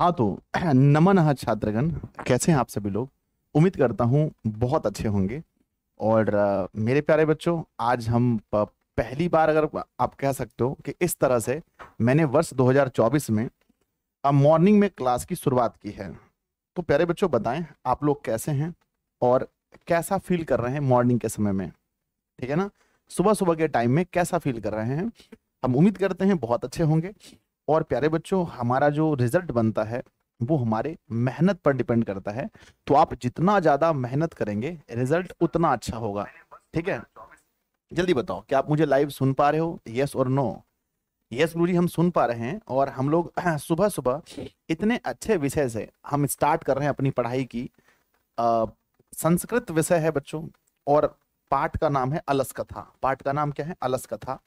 हाँ तो नमन छात्रगण कैसे हैं आप सभी लोग उम्मीद करता हूँ बहुत अच्छे होंगे और मेरे प्यारे बच्चों आज हम पहली बार अगर आप कह सकते हो कि इस तरह से मैंने वर्ष 2024 में मॉर्निंग में क्लास की शुरुआत की है तो प्यारे बच्चों बताएं आप लोग कैसे हैं और कैसा फील कर रहे हैं मॉर्निंग के समय में ठीक है ना सुबह सुबह के टाइम में कैसा फील कर रहे हैं हम उम्मीद करते हैं बहुत अच्छे होंगे और प्यारे बच्चों हमारा जो रिजल्ट बनता है वो हमारे मेहनत पर डिपेंड करता है तो आप जितना ज़्यादा मेहनत करेंगे रिजल्ट उतना अच्छा होगा ठीक है जल्दी बताओ क्या आप मुझे लाइव सुन पा रहे हो यस और नो यस गुरु जी हम सुन पा रहे हैं और हम लोग सुबह सुबह इतने अच्छे विषय से हम स्टार्ट कर रहे हैं अपनी पढ़ाई की आ, संस्कृत विषय है बच्चों और पाठ का नाम है अलस कथा पाठ का नाम क्या है अलस कथा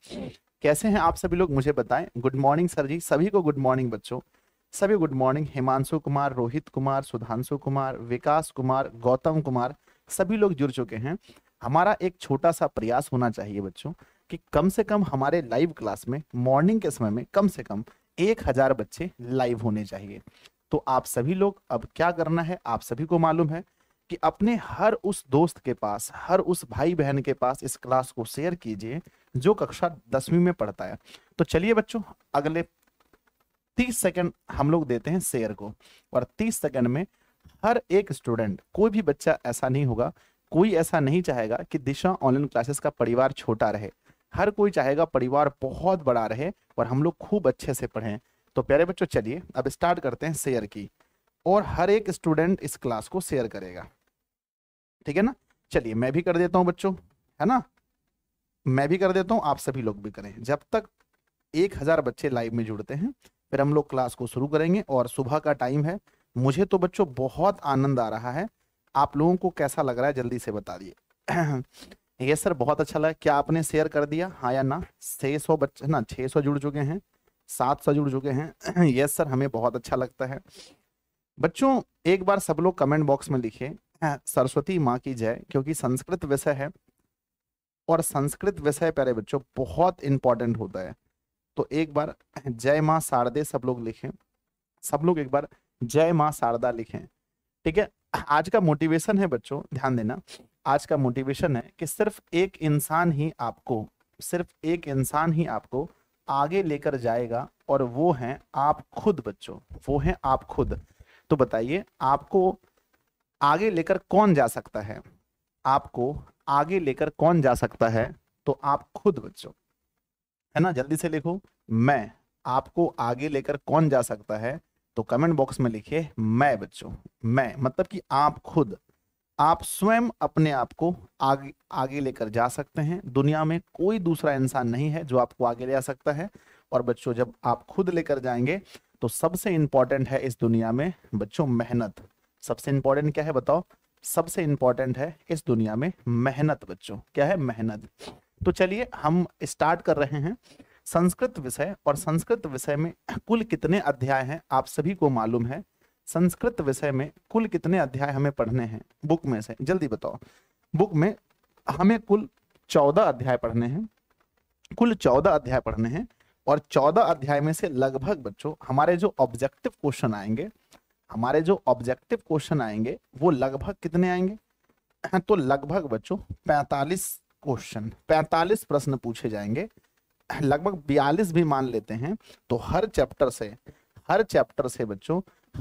कैसे हैं आप सभी लोग मुझे बताएं गुड मॉर्निंग सर जी सभी को गुड मॉर्निंग बच्चों सभी गुड मॉर्निंग हिमांशु कुमार रोहित कुमार सुधांशु कुमार विकास कुमार गौतम कुमार सभी लोग जुड़ चुके हैं हमारा एक छोटा सा प्रयास होना चाहिए बच्चों कि कम से कम हमारे लाइव क्लास में मॉर्निंग के समय में कम से कम एक हजार बच्चे लाइव होने चाहिए तो आप सभी लोग अब क्या करना है आप सभी को मालूम है कि अपने हर उस दोस्त के पास हर उस भाई बहन के पास इस क्लास को शेयर कीजिए जो कक्षा दसवीं में पढ़ता है तो चलिए बच्चों अगले तीस सेकंड हम लोग देते हैं शेयर को और तीस सेकंड में हर एक स्टूडेंट कोई भी बच्चा ऐसा नहीं होगा कोई ऐसा नहीं चाहेगा कि दिशा ऑनलाइन क्लासेस का परिवार छोटा रहे हर कोई चाहेगा परिवार बहुत बड़ा रहे और हम लोग खूब अच्छे से पढ़ें तो प्यारे बच्चों चलिए अब स्टार्ट करते हैं शेयर की और हर एक स्टूडेंट इस क्लास को शेयर करेगा ठीक है ना चलिए मैं भी कर देता हूँ बच्चों है ना मैं भी कर देता हूँ आप सभी लोग भी करें जब तक एक हजार बच्चे लाइव में जुड़ते हैं फिर हम लोग क्लास को शुरू करेंगे और सुबह का टाइम है मुझे तो बच्चों बहुत आनंद आ रहा है आप लोगों को कैसा लग रहा है जल्दी से बता दिए ये सर बहुत अच्छा लगा क्या आपने शेयर कर दिया हाँ या ना छः सौ बच्चे ना छे सौ जुड़ चुके हैं सात सौ जुड़ चुके हैं यस सर हमें बहुत अच्छा लगता है बच्चों एक बार सब लोग कमेंट बॉक्स में लिखे हाँ, सरस्वती माँ की जय क्योंकि संस्कृत विषय है और संस्कृत विषय प्यारे बच्चों बहुत इंपॉर्टेंट होता है तो एक बार जय माँ शारदे सब लोग लिखें सब लोग एक बार जय माँ शारदा लिखें ठीक है आज का मोटिवेशन है बच्चों ध्यान देना आज का मोटिवेशन है कि सिर्फ एक इंसान ही आपको सिर्फ एक इंसान ही आपको आगे लेकर जाएगा और वो है आप खुद बच्चों वो है आप खुद तो बताइए आपको आगे लेकर कौन जा सकता है आपको आगे लेकर कौन जा सकता है तो आप खुद बच्चों है ना जल्दी से लिखो मैं आपको आगे लेकर कौन जा सकता है तो कमेंट बॉक्स में लिखिए मैं बच्चों मैं मतलब कि आप खुद आप स्वयं अपने आप को आगे आगे लेकर जा सकते हैं दुनिया में कोई दूसरा इंसान नहीं है जो आपको आगे ले जा सकता है और बच्चों जब आप खुद लेकर जाएंगे तो सबसे इंपॉर्टेंट है इस दुनिया में बच्चों मेहनत सबसे इंपॉर्टेंट क्या है बताओ सबसे इंपॉर्टेंट है इस दुनिया में मेहनत बच्चों क्या है मेहनत तो चलिए हम स्टार्ट कर रहे हैं संस्कृत विषय और संस्कृत विषय में कुल कितने अध्याय हैं आप सभी को मालूम है संस्कृत विषय में कुल कितने अध्याय हमें पढ़ने हैं बुक में से जल्दी बताओ बुक में हमें कुल चौदह अध्याय पढ़ने हैं कुल चौदह अध्याय पढ़ने हैं और चौदह अध्याय में से लगभग बच्चों हमारे जो ऑब्जेक्टिव क्वेश्चन आएंगे हमारे जो ऑब्जेक्टिव क्वेश्चन आएंगे वो लगभग कितने आएंगे तो लगभग बच्चों पैंतालीस क्वेश्चन पैंतालीस प्रश्न पूछे जाएंगे लगभग बयालीस भी मान लेते हैं तो हर चैप्टर से हर चैप्टर से बच्चों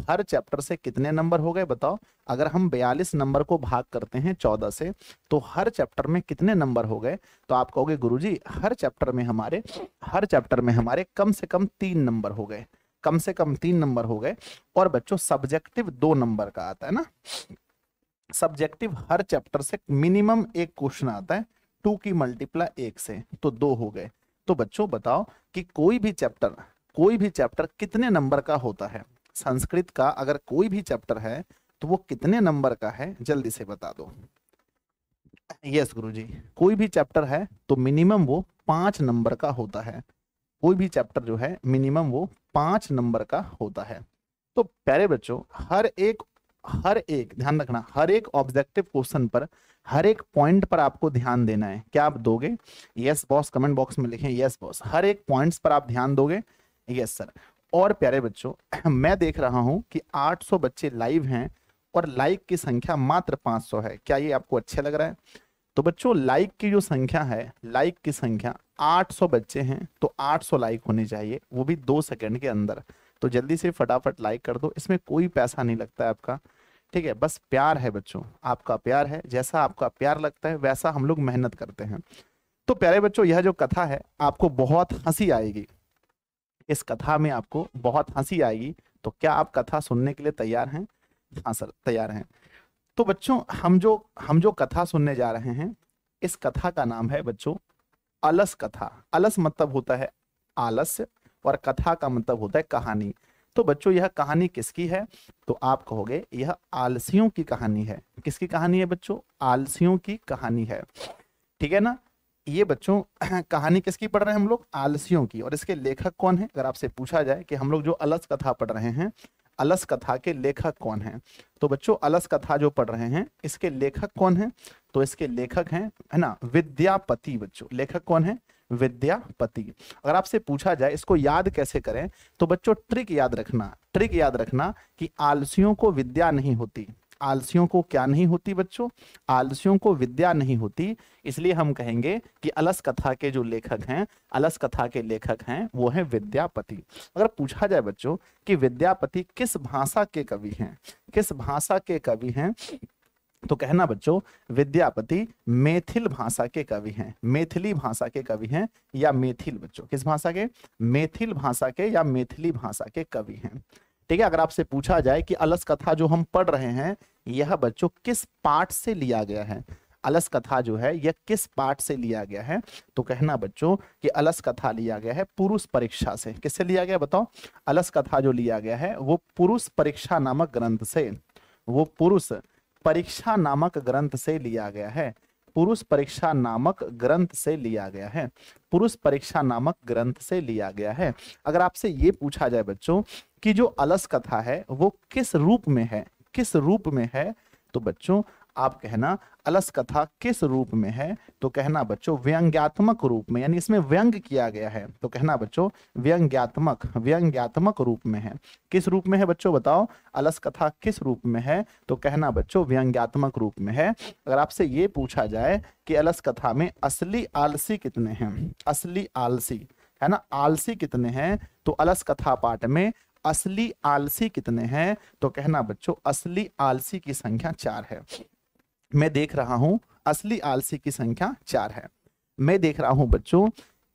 हर चैप्टर से कितने नंबर हो गए बताओ अगर हम 42 नंबर को भाग करते हैं 14 से तो हर चैप्टर में कितने नंबर हो गए तो आप कहोगे गुरुजी हर चैप्टर में हमारे हर चैप्टर में हमारे कम से कम तीन नंबर हो गए कम से कम तीन नंबर हो गए और बच्चों सब्जेक्टिव दो नंबर का आता है ना सब्जेक्टिव हर चैप्टर से मिनिमम एक क्वेश्चन आता है टू की मल्टीप्ला एक से तो दो हो गए तो बच्चों बताओ कि कोई भी चैप्टर कोई भी चैप्टर कितने नंबर का होता है संस्कृत का अगर कोई भी चैप्टर है तो वो कितने नंबर का है जल्दी से बता दो यस गुरुजी कोई भी चैप्टर है तो मिनिमम वो पांच नंबर का होता है कोई भी चैप्टर जो है मिनिमम वो पांच नंबर का होता है तो प्यारे बच्चों हर एक हर एक ध्यान रखना हर एक ऑब्जेक्टिव क्वेश्चन पर हर एक पॉइंट पर आपको ध्यान देना है क्या आप दोगे यस बॉस कमेंट बॉक्स में लिखें यस बॉस हर एक पॉइंट्स पर आप ध्यान दोगे यस सर और प्यारे बच्चों मैं देख रहा हूं कि 800 बच्चे लाइव हैं और लाइक की संख्या मात्र 500 है क्या ये आपको अच्छा लग रहा है तो बच्चों लाइक की जो संख्या है लाइक की संख्या 800 बच्चे हैं तो 800 लाइक होने चाहिए वो भी दो सेकंड के अंदर तो जल्दी से फटाफट लाइक कर दो इसमें कोई पैसा नहीं लगता है आपका ठीक है बस प्यार है बच्चों आपका प्यार है जैसा आपका प्यार लगता है वैसा हम लोग मेहनत करते हैं तो प्यारे बच्चों यह जो कथा है आपको बहुत हंसी आएगी इस कथा में आपको बहुत हंसी आएगी तो क्या आप कथा सुनने के लिए तैयार हैं हाँ सर तैयार हैं तो बच्चों हम जो हम जो कथा सुनने जा रहे हैं इस कथा का नाम है बच्चों अलस कथा अलस मतलब होता है आलस्य और कथा का मतलब होता है कहानी तो बच्चों यह कहानी किसकी है तो आप कहोगे यह आलसियों की कहानी है किसकी कहानी है बच्चों आलसियों की कहानी है ठीक है ना ये बच्चों कहानी किसकी पढ़ रहे हैं हम लोग आलसियों की और इसके लेखक कौन है अगर आपसे पूछा जाए कि हम लोग जो अलस कथा पढ़ रहे हैं अलस कथा के लेखक कौन है तो बच्चों अलस कथा जो पढ़ रहे हैं इसके लेखक कौन है तो इसके लेखक हैं है ना विद्यापति बच्चों लेखक कौन है विद्यापति अगर आपसे पूछा जाए इसको याद कैसे करें तो बच्चों ट्रिक याद रखना ट्रिक याद रखना कि आलसियों को विद्या नहीं होती आलसियों को क्या नहीं होती बच्चों आलसियों को विद्या नहीं होती इसलिए हम कहेंगे कि अलस कथा के जो लेखक हैं अलस कथा के लेखक हैं वो हैं विद्यापति अगर पूछा जाए बच्चों कि विद्यापति किस भाषा के कवि हैं किस भाषा के कवि हैं तो कहना बच्चों विद्यापति मेथिल भाषा के कवि हैं मेथिली भाषा के कवि हैं या मेथिल बच्चों किस भाषा के मेथिल भाषा के या मेथिली भाषा के कवि हैं ठीक है अगर आपसे पूछा जाए कि अलस कथा जो हम पढ़ रहे हैं यह बच्चों किस पाठ से लिया गया है अलस कथा जो है यह किस पाठ से लिया गया है तो कहना बच्चों कि अलस कथा लिया गया है पुरुष परीक्षा से किससे लिया गया बताओ अलस कथा जो लिया गया है वो पुरुष परीक्षा नामक ग्रंथ से वो पुरुष परीक्षा नामक ग्रंथ से लिया गया है पुरुष परीक्षा नामक ग्रंथ से लिया गया है पुरुष परीक्षा नामक ग्रंथ से लिया गया है अगर आपसे ये पूछा जाए बच्चों कि जो अलस कथा है वो किस रूप में है किस रूप में है तो बच्चों आप कहना अलस कथा किस रूप में है तो कहना बच्चों व्यंग्यात्मक रूप में यानी इसमें व्यंग किया गया है तो कहना बच्चों व्यंग्यात्मक व्यंग्यात्मक रूप में है किस रूप में है बच्चों बताओ अलस कथा किस रूप में है तो कहना बच्चों व्यंग्यात्मक रूप में है अगर आपसे ये पूछा जाए कि अलस कथा में असली आलसी कितने हैं असली आलसी है ना आलसी कितने हैं तो अलस कथा पाठ में असली आलसी कितने हैं तो कहना बच्चों असली आलसी की संख्या चार है मैं देख रहा हूं असली आलसी की संख्या चार है मैं देख रहा हूं बच्चों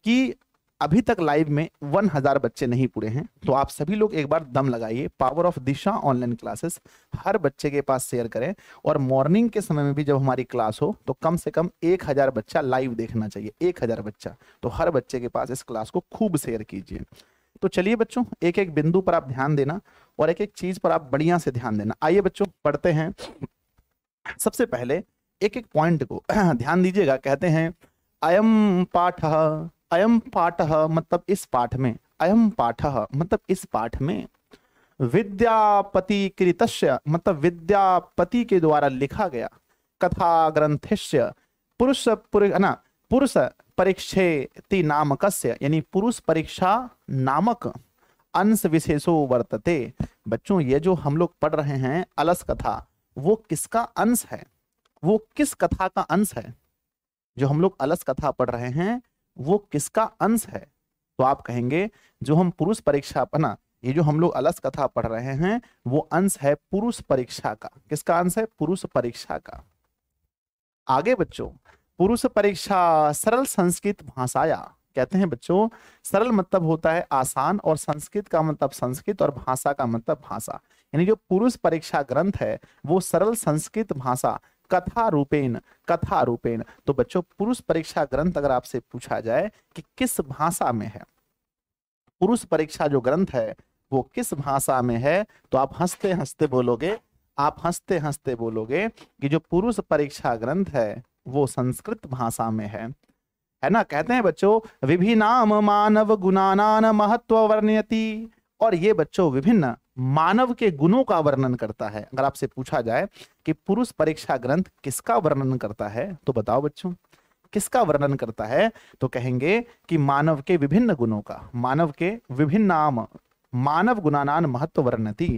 कि अभी तक लाइव में वन हजार बच्चे नहीं पूरे हैं तो आप सभी लोग एक बार दम लगाइए power of Disha online classes हर बच्चे के पास शेयर करें और मॉर्निंग के समय में भी जब हमारी क्लास हो तो कम से कम एक हजार बच्चा लाइव देखना चाहिए एक हजार बच्चा तो हर बच्चे के पास इस क्लास को खूब शेयर कीजिए तो चलिए बच्चों एक एक बिंदु पर आप ध्यान देना और एक एक चीज पर आप बढ़िया से ध्यान देना आइए बच्चों पढ़ते हैं सबसे पहले एक एक पॉइंट को ध्यान दीजिएगा कहते हैं अयम पाठ अयम पाठ मतलब इस पाठ में अयम पाठ मतलब इस पाठ में विद्यापति कृत मतलब विद्यापति के द्वारा लिखा गया कथा ग्रंथिश्य पुरुष ना पुरुष परीक्षे नामक यानी पुरुष परीक्षा नामक अंश विशेषो वर्तते बच्चों ये जो हम लोग पढ़ रहे हैं अलस कथा वो किसका अंश है वो किस कथा का अंश है जो हम लोग अलस कथा पढ़ रहे हैं वो किसका अंश है तो आप कहेंगे जो हम पुरुष परीक्षा अपना ये जो हम लोग अलस कथा पढ़ रहे हैं वो अंश है पुरुष परीक्षा का किसका अंश है पुरुष परीक्षा का आगे बच्चों पुरुष परीक्षा सरल संस्कृत भाषाया कहते हैं बच्चों सरल मतलब होता है आसान और संस्कृत का मतलब संस्कृत और भाषा का मतलब भाषा यानी जो पुरुष परीक्षा ग्रंथ है वो सरल संस्कृत भाषा कथा रूपेण कथा रूपेण तो बच्चों पुरुष परीक्षा ग्रंथ अगर आपसे पूछा जाए कि किस भाषा में है पुरुष परीक्षा जो ग्रंथ है वो किस भाषा में है तो आप हंसते हंसते बोलोगे आप हंसते हंसते बोलोगे कि जो पुरुष परीक्षा ग्रंथ है वो संस्कृत भाषा में है है ना कहते हैं बच्चों विभिन्नाम मानव गुणानान महत्व वर्ण्यति और ये बच्चों विभिन्न मानव के गुणों का वर्णन करता है अगर आपसे पूछा जाए कि पुरुष परीक्षा ग्रंथ किसका वर्णन करता है तो बताओ बच्चों किसका वर्णन करता है तो कहेंगे कि मानव के विभिन्न गुणों का मानव के विभिन्न नाम मानव गुणानान महत्व वर्णती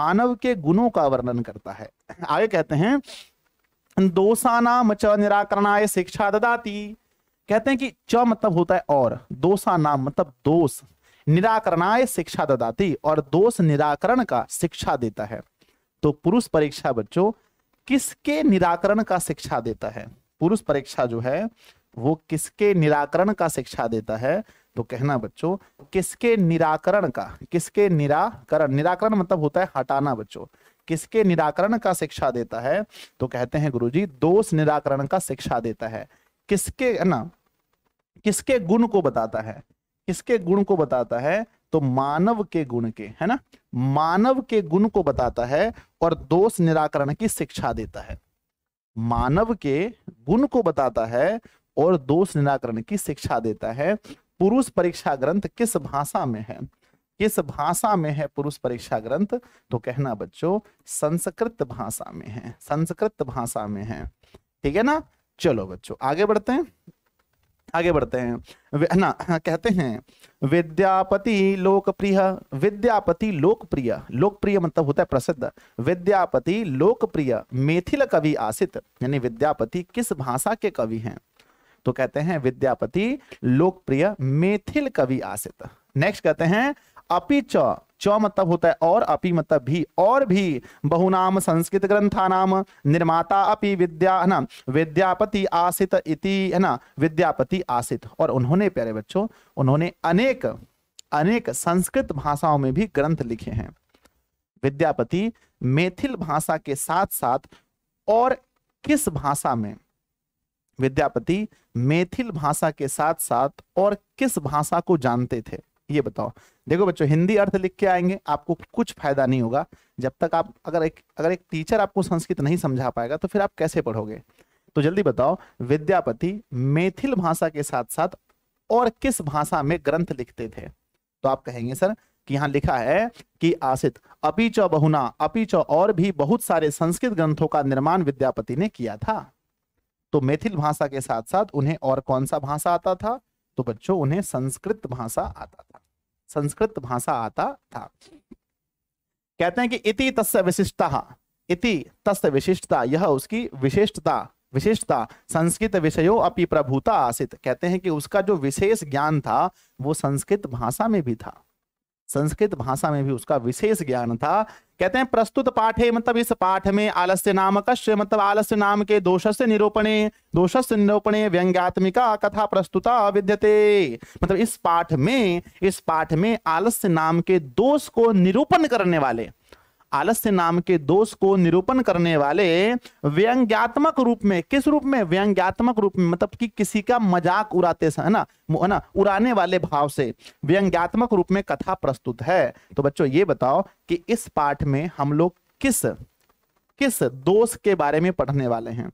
मानव के गुणों का वर्णन करता है आगे कहते हैं दोषानाम च निराकरणाय शिक्षा ददाती कहते हैं कि च मतलब होता है और दोषा नाम मतलब दोष निराकरणाय शिक्षा ददाती और दोष निराकरण का शिक्षा देता है तो पुरुष परीक्षा बच्चों किसके निराकरण का शिक्षा देता है पुरुष परीक्षा जो है वो किसके निराकरण का शिक्षा देता है तो कहना बच्चों किसके निराकरण का किसके निराकरण निराकरण मतलब होता है हटाना बच्चों किसके निराकरण का शिक्षा देता है तो कहते हैं गुरुजी दोष निराकरण का शिक्षा देता है किसके ना किसके गुण को बताता है किसके गुण को बताता है तो मानव के गुण के है ना मानव के गुण को बताता है और दोष निराकरण की शिक्षा देता है मानव के गुण को बताता है और दोष निराकरण की शिक्षा देता है पुरुष परीक्षा ग्रंथ किस भाषा में है किस भाषा में है पुरुष परीक्षा ग्रंथ तो कहना बच्चों संस्कृत भाषा में है संस्कृत भाषा में है ठीक है ना चलो बच्चों आगे बढ़ते हैं आगे बढ़ते हैं ना कहते हैं विद्यापति लोकप्रिय विद्यापति लोकप्रिय लोकप्रिय मतलब होता है प्रसिद्ध विद्यापति लोकप्रिय मेथिल कवि आसित यानी विद्यापति किस भाषा के कवि हैं तो कहते हैं विद्यापति लोकप्रिय मेथिल कवि आसित नेक्स्ट कहते हैं अपिच चौ मतलब होता है और अपि मतलब भी और भी बहुनाम संस्कृत ग्रंथा नाम निर्माता अपि विद्या है ना विद्यापति आसित इति है ना विद्यापति आसित और उन्होंने प्यारे बच्चों उन्होंने अनेक अनेक संस्कृत भाषाओं में भी ग्रंथ लिखे हैं विद्यापति मैथिल भाषा के साथ साथ और किस भाषा में विद्यापति मैथिल भाषा के साथ साथ और किस भाषा को जानते थे ये बताओ देखो बच्चों हिंदी अर्थ लिख के आएंगे आपको कुछ फायदा नहीं होगा जब तक आप अगर एक अगर एक टीचर आपको संस्कृत नहीं समझा पाएगा तो फिर आप कैसे पढ़ोगे तो जल्दी बताओ विद्यापति मैथिल भाषा के साथ साथ और किस भाषा में ग्रंथ लिखते थे तो आप कहेंगे सर कि यहाँ लिखा है कि आसित अपी बहुना अपी और भी बहुत सारे संस्कृत ग्रंथों का निर्माण विद्यापति ने किया था तो मैथिल भाषा के साथ साथ उन्हें और कौन सा भाषा आता था तो बच्चों उन्हें संस्कृत भाषा आता था संस्कृत भाषा आता था कहते हैं कि इति तस्य विशिष्टता इति तस्य विशिष्टता यह उसकी विशिष्टता विशिष्टता संस्कृत विषयों अपि प्रभुता आसित कहते हैं कि उसका जो विशेष ज्ञान था वो संस्कृत भाषा में भी था संस्कृत भाषा में भी उसका विशेष ज्ञान था कहते हैं प्रस्तुत पाठे मतलब इस पाठ में आलस्य कश्य मतलब आलस्य नाम के दोष से निरूपणे दोष से निरूपणे व्यंग्यात्मिका कथा प्रस्तुता विद्यते मतलब इस पाठ में इस पाठ में आलस्य नाम के दोष को निरूपण करने वाले आलस्य नाम के दोष को निरूपण करने वाले व्यंग्यात्मक रूप में किस रूप में व्यंग्यात्मक रूप में मतलब कि किसी का मजाक उड़ाते है ना है ना उड़ाने वाले भाव से व्यंग्यात्मक रूप में कथा प्रस्तुत है तो बच्चों ये बताओ कि इस पाठ में हम लोग किस किस दोष के बारे में पढ़ने वाले हैं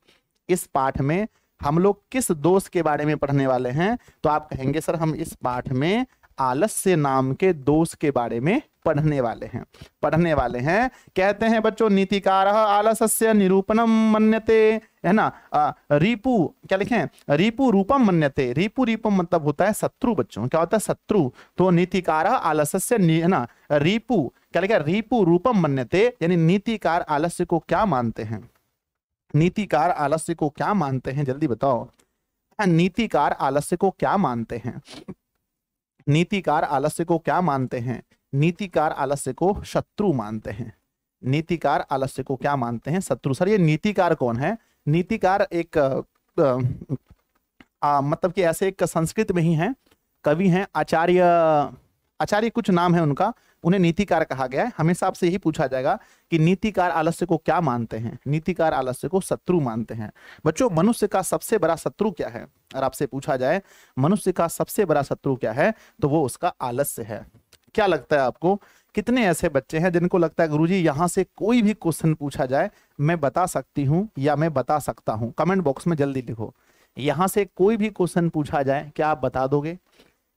इस पाठ में हम लोग किस दोष के बारे में पढ़ने वाले हैं तो आप कहेंगे सर हम इस पाठ में आलस्य नाम के दोष के बारे में पढ़ने वाले हैं पढ़ने वाले हैं कहते हैं बच्चों नीतिकार आलस्य निरूपणम मन्यते है ना रिपु क्या लिखे रिपु रूपम मन्यते रिपु रूपम मतलब होता है शत्रु बच्चों क्या होता है शत्रु तो नीतिकार आलस्य है ना रिपु क्या लिखे रिपु रूपम मन्यते यानी नीतिकार आलस्य को क्या मानते हैं नीतिकार आलस्य को क्या मानते हैं जल्दी बताओ हाँ, नीतिकार आलस्य को क्या मानते हैं नीतिकार आलस्य को क्या मानते हैं नीतिकार आलस्य को शत्रु मानते हैं नीतिकार आलस्य को क्या मानते हैं शत्रु सर ये नीतिकार कौन है नीतिकार एक आ, आ, मतलब कि ऐसे एक संस्कृत में ही है कवि हैं आचार्य आचार्य कुछ नाम है उनका उन्हें नीतिकार कहा गया है हमेशा आपसे यही पूछा जाएगा कि नीतिकार आलस्य को क्या मानते हैं नीतिकार आलस्य को शत्रु मानते हैं बच्चों मनुष्य का सबसे बड़ा शत्रु क्या है अगर आपसे पूछा जाए मनुष्य का सबसे बड़ा शत्रु क्या है तो वो उसका आलस्य है क्या लगता है आपको कितने ऐसे बच्चे हैं जिनको लगता है गुरुजी यहाँ से कोई भी क्वेश्चन पूछा जाए मैं बता सकती हूँ या मैं बता सकता हूँ कमेंट बॉक्स में जल्दी लिखो यहाँ से कोई भी क्वेश्चन पूछा जाए क्या आप बता दोगे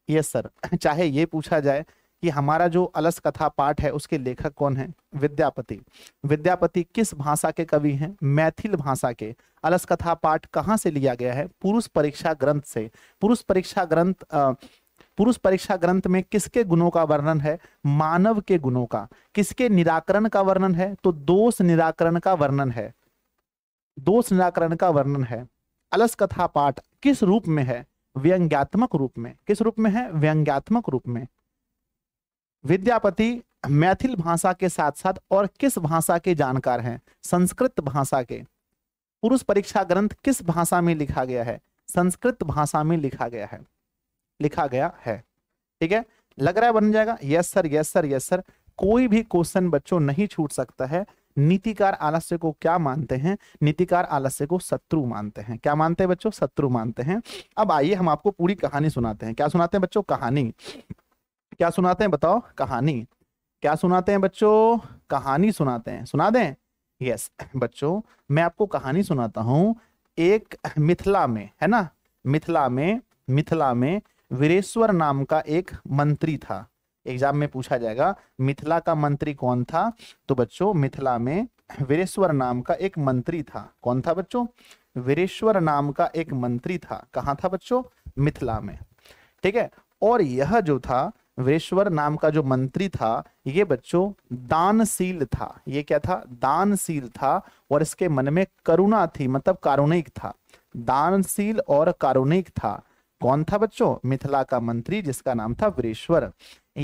यस सर चाहे ये पूछा जाए कि हमारा जो अलस कथा पाठ है उसके लेखक कौन है विद्यापति विद्यापति किस भाषा के कवि हैं मैथिल भाषा के अलस कथा पाठ कहाँ से लिया गया है पुरुष परीक्षा ग्रंथ से पुरुष परीक्षा ग्रंथ पुरुष परीक्षा ग्रंथ में किसके गुणों का वर्णन है मानव के गुणों का किसके निराकरण का वर्णन है तो दोष निराकरण का वर्णन है दोष निराकरण का वर्णन है अलस कथा पाठ किस रूप में है व्यंग्यात्मक रूप में किस रूप में है व्यंग्यात्मक रूप में विद्यापति मैथिल भाषा के साथ साथ और किस भाषा के जानकार हैं संस्कृत भाषा के पुरुष परीक्षा ग्रंथ किस भाषा में लिखा गया है संस्कृत भाषा में लिखा गया है लिखा गया है ठीक है लग रहा है बन जाएगा yes sir yes sir yes sir कोई भी क्वेश्चन बच्चों नहीं छूट सकता है नीतिकार आलस्य को क्या मानते हैं नीतिकार आलस्य को शत्रु मानते हैं क्या मानते हैं बच्चों शत्रु मानते हैं अब आइए हम आपको पूरी कहानी सुनाते हैं क्या सुनाते हैं बच्चों कहानी क्या सुनाते हैं बताओ कहानी क्या सुनाते हैं बच्चों कहानी सुनाते हैं सुना दें यस बच्चों मैं आपको कहानी सुनाता हूं एक मिथिला में है ना मिथिला में मिथिला में वीरेश्वर नाम का एक मंत्री था एग्जाम में पूछा जाएगा मिथिला का मंत्री कौन था तो बच्चों मिथिला में वीरेश्वर नाम का एक मंत्री था कौन था बच्चों वीरेश्वर नाम का एक मंत्री था कहाँ था बच्चों मिथिला में ठीक है और यह जो था वीरेश्वर नाम का जो मंत्री था ये बच्चों दानशील था ये क्या था दानशील था और इसके मन में करुणा थी मतलब कारुणिक था दानशील और कारुणिक था कौन था बच्चों मिथिला का मंत्री जिसका नाम था वरेश्वर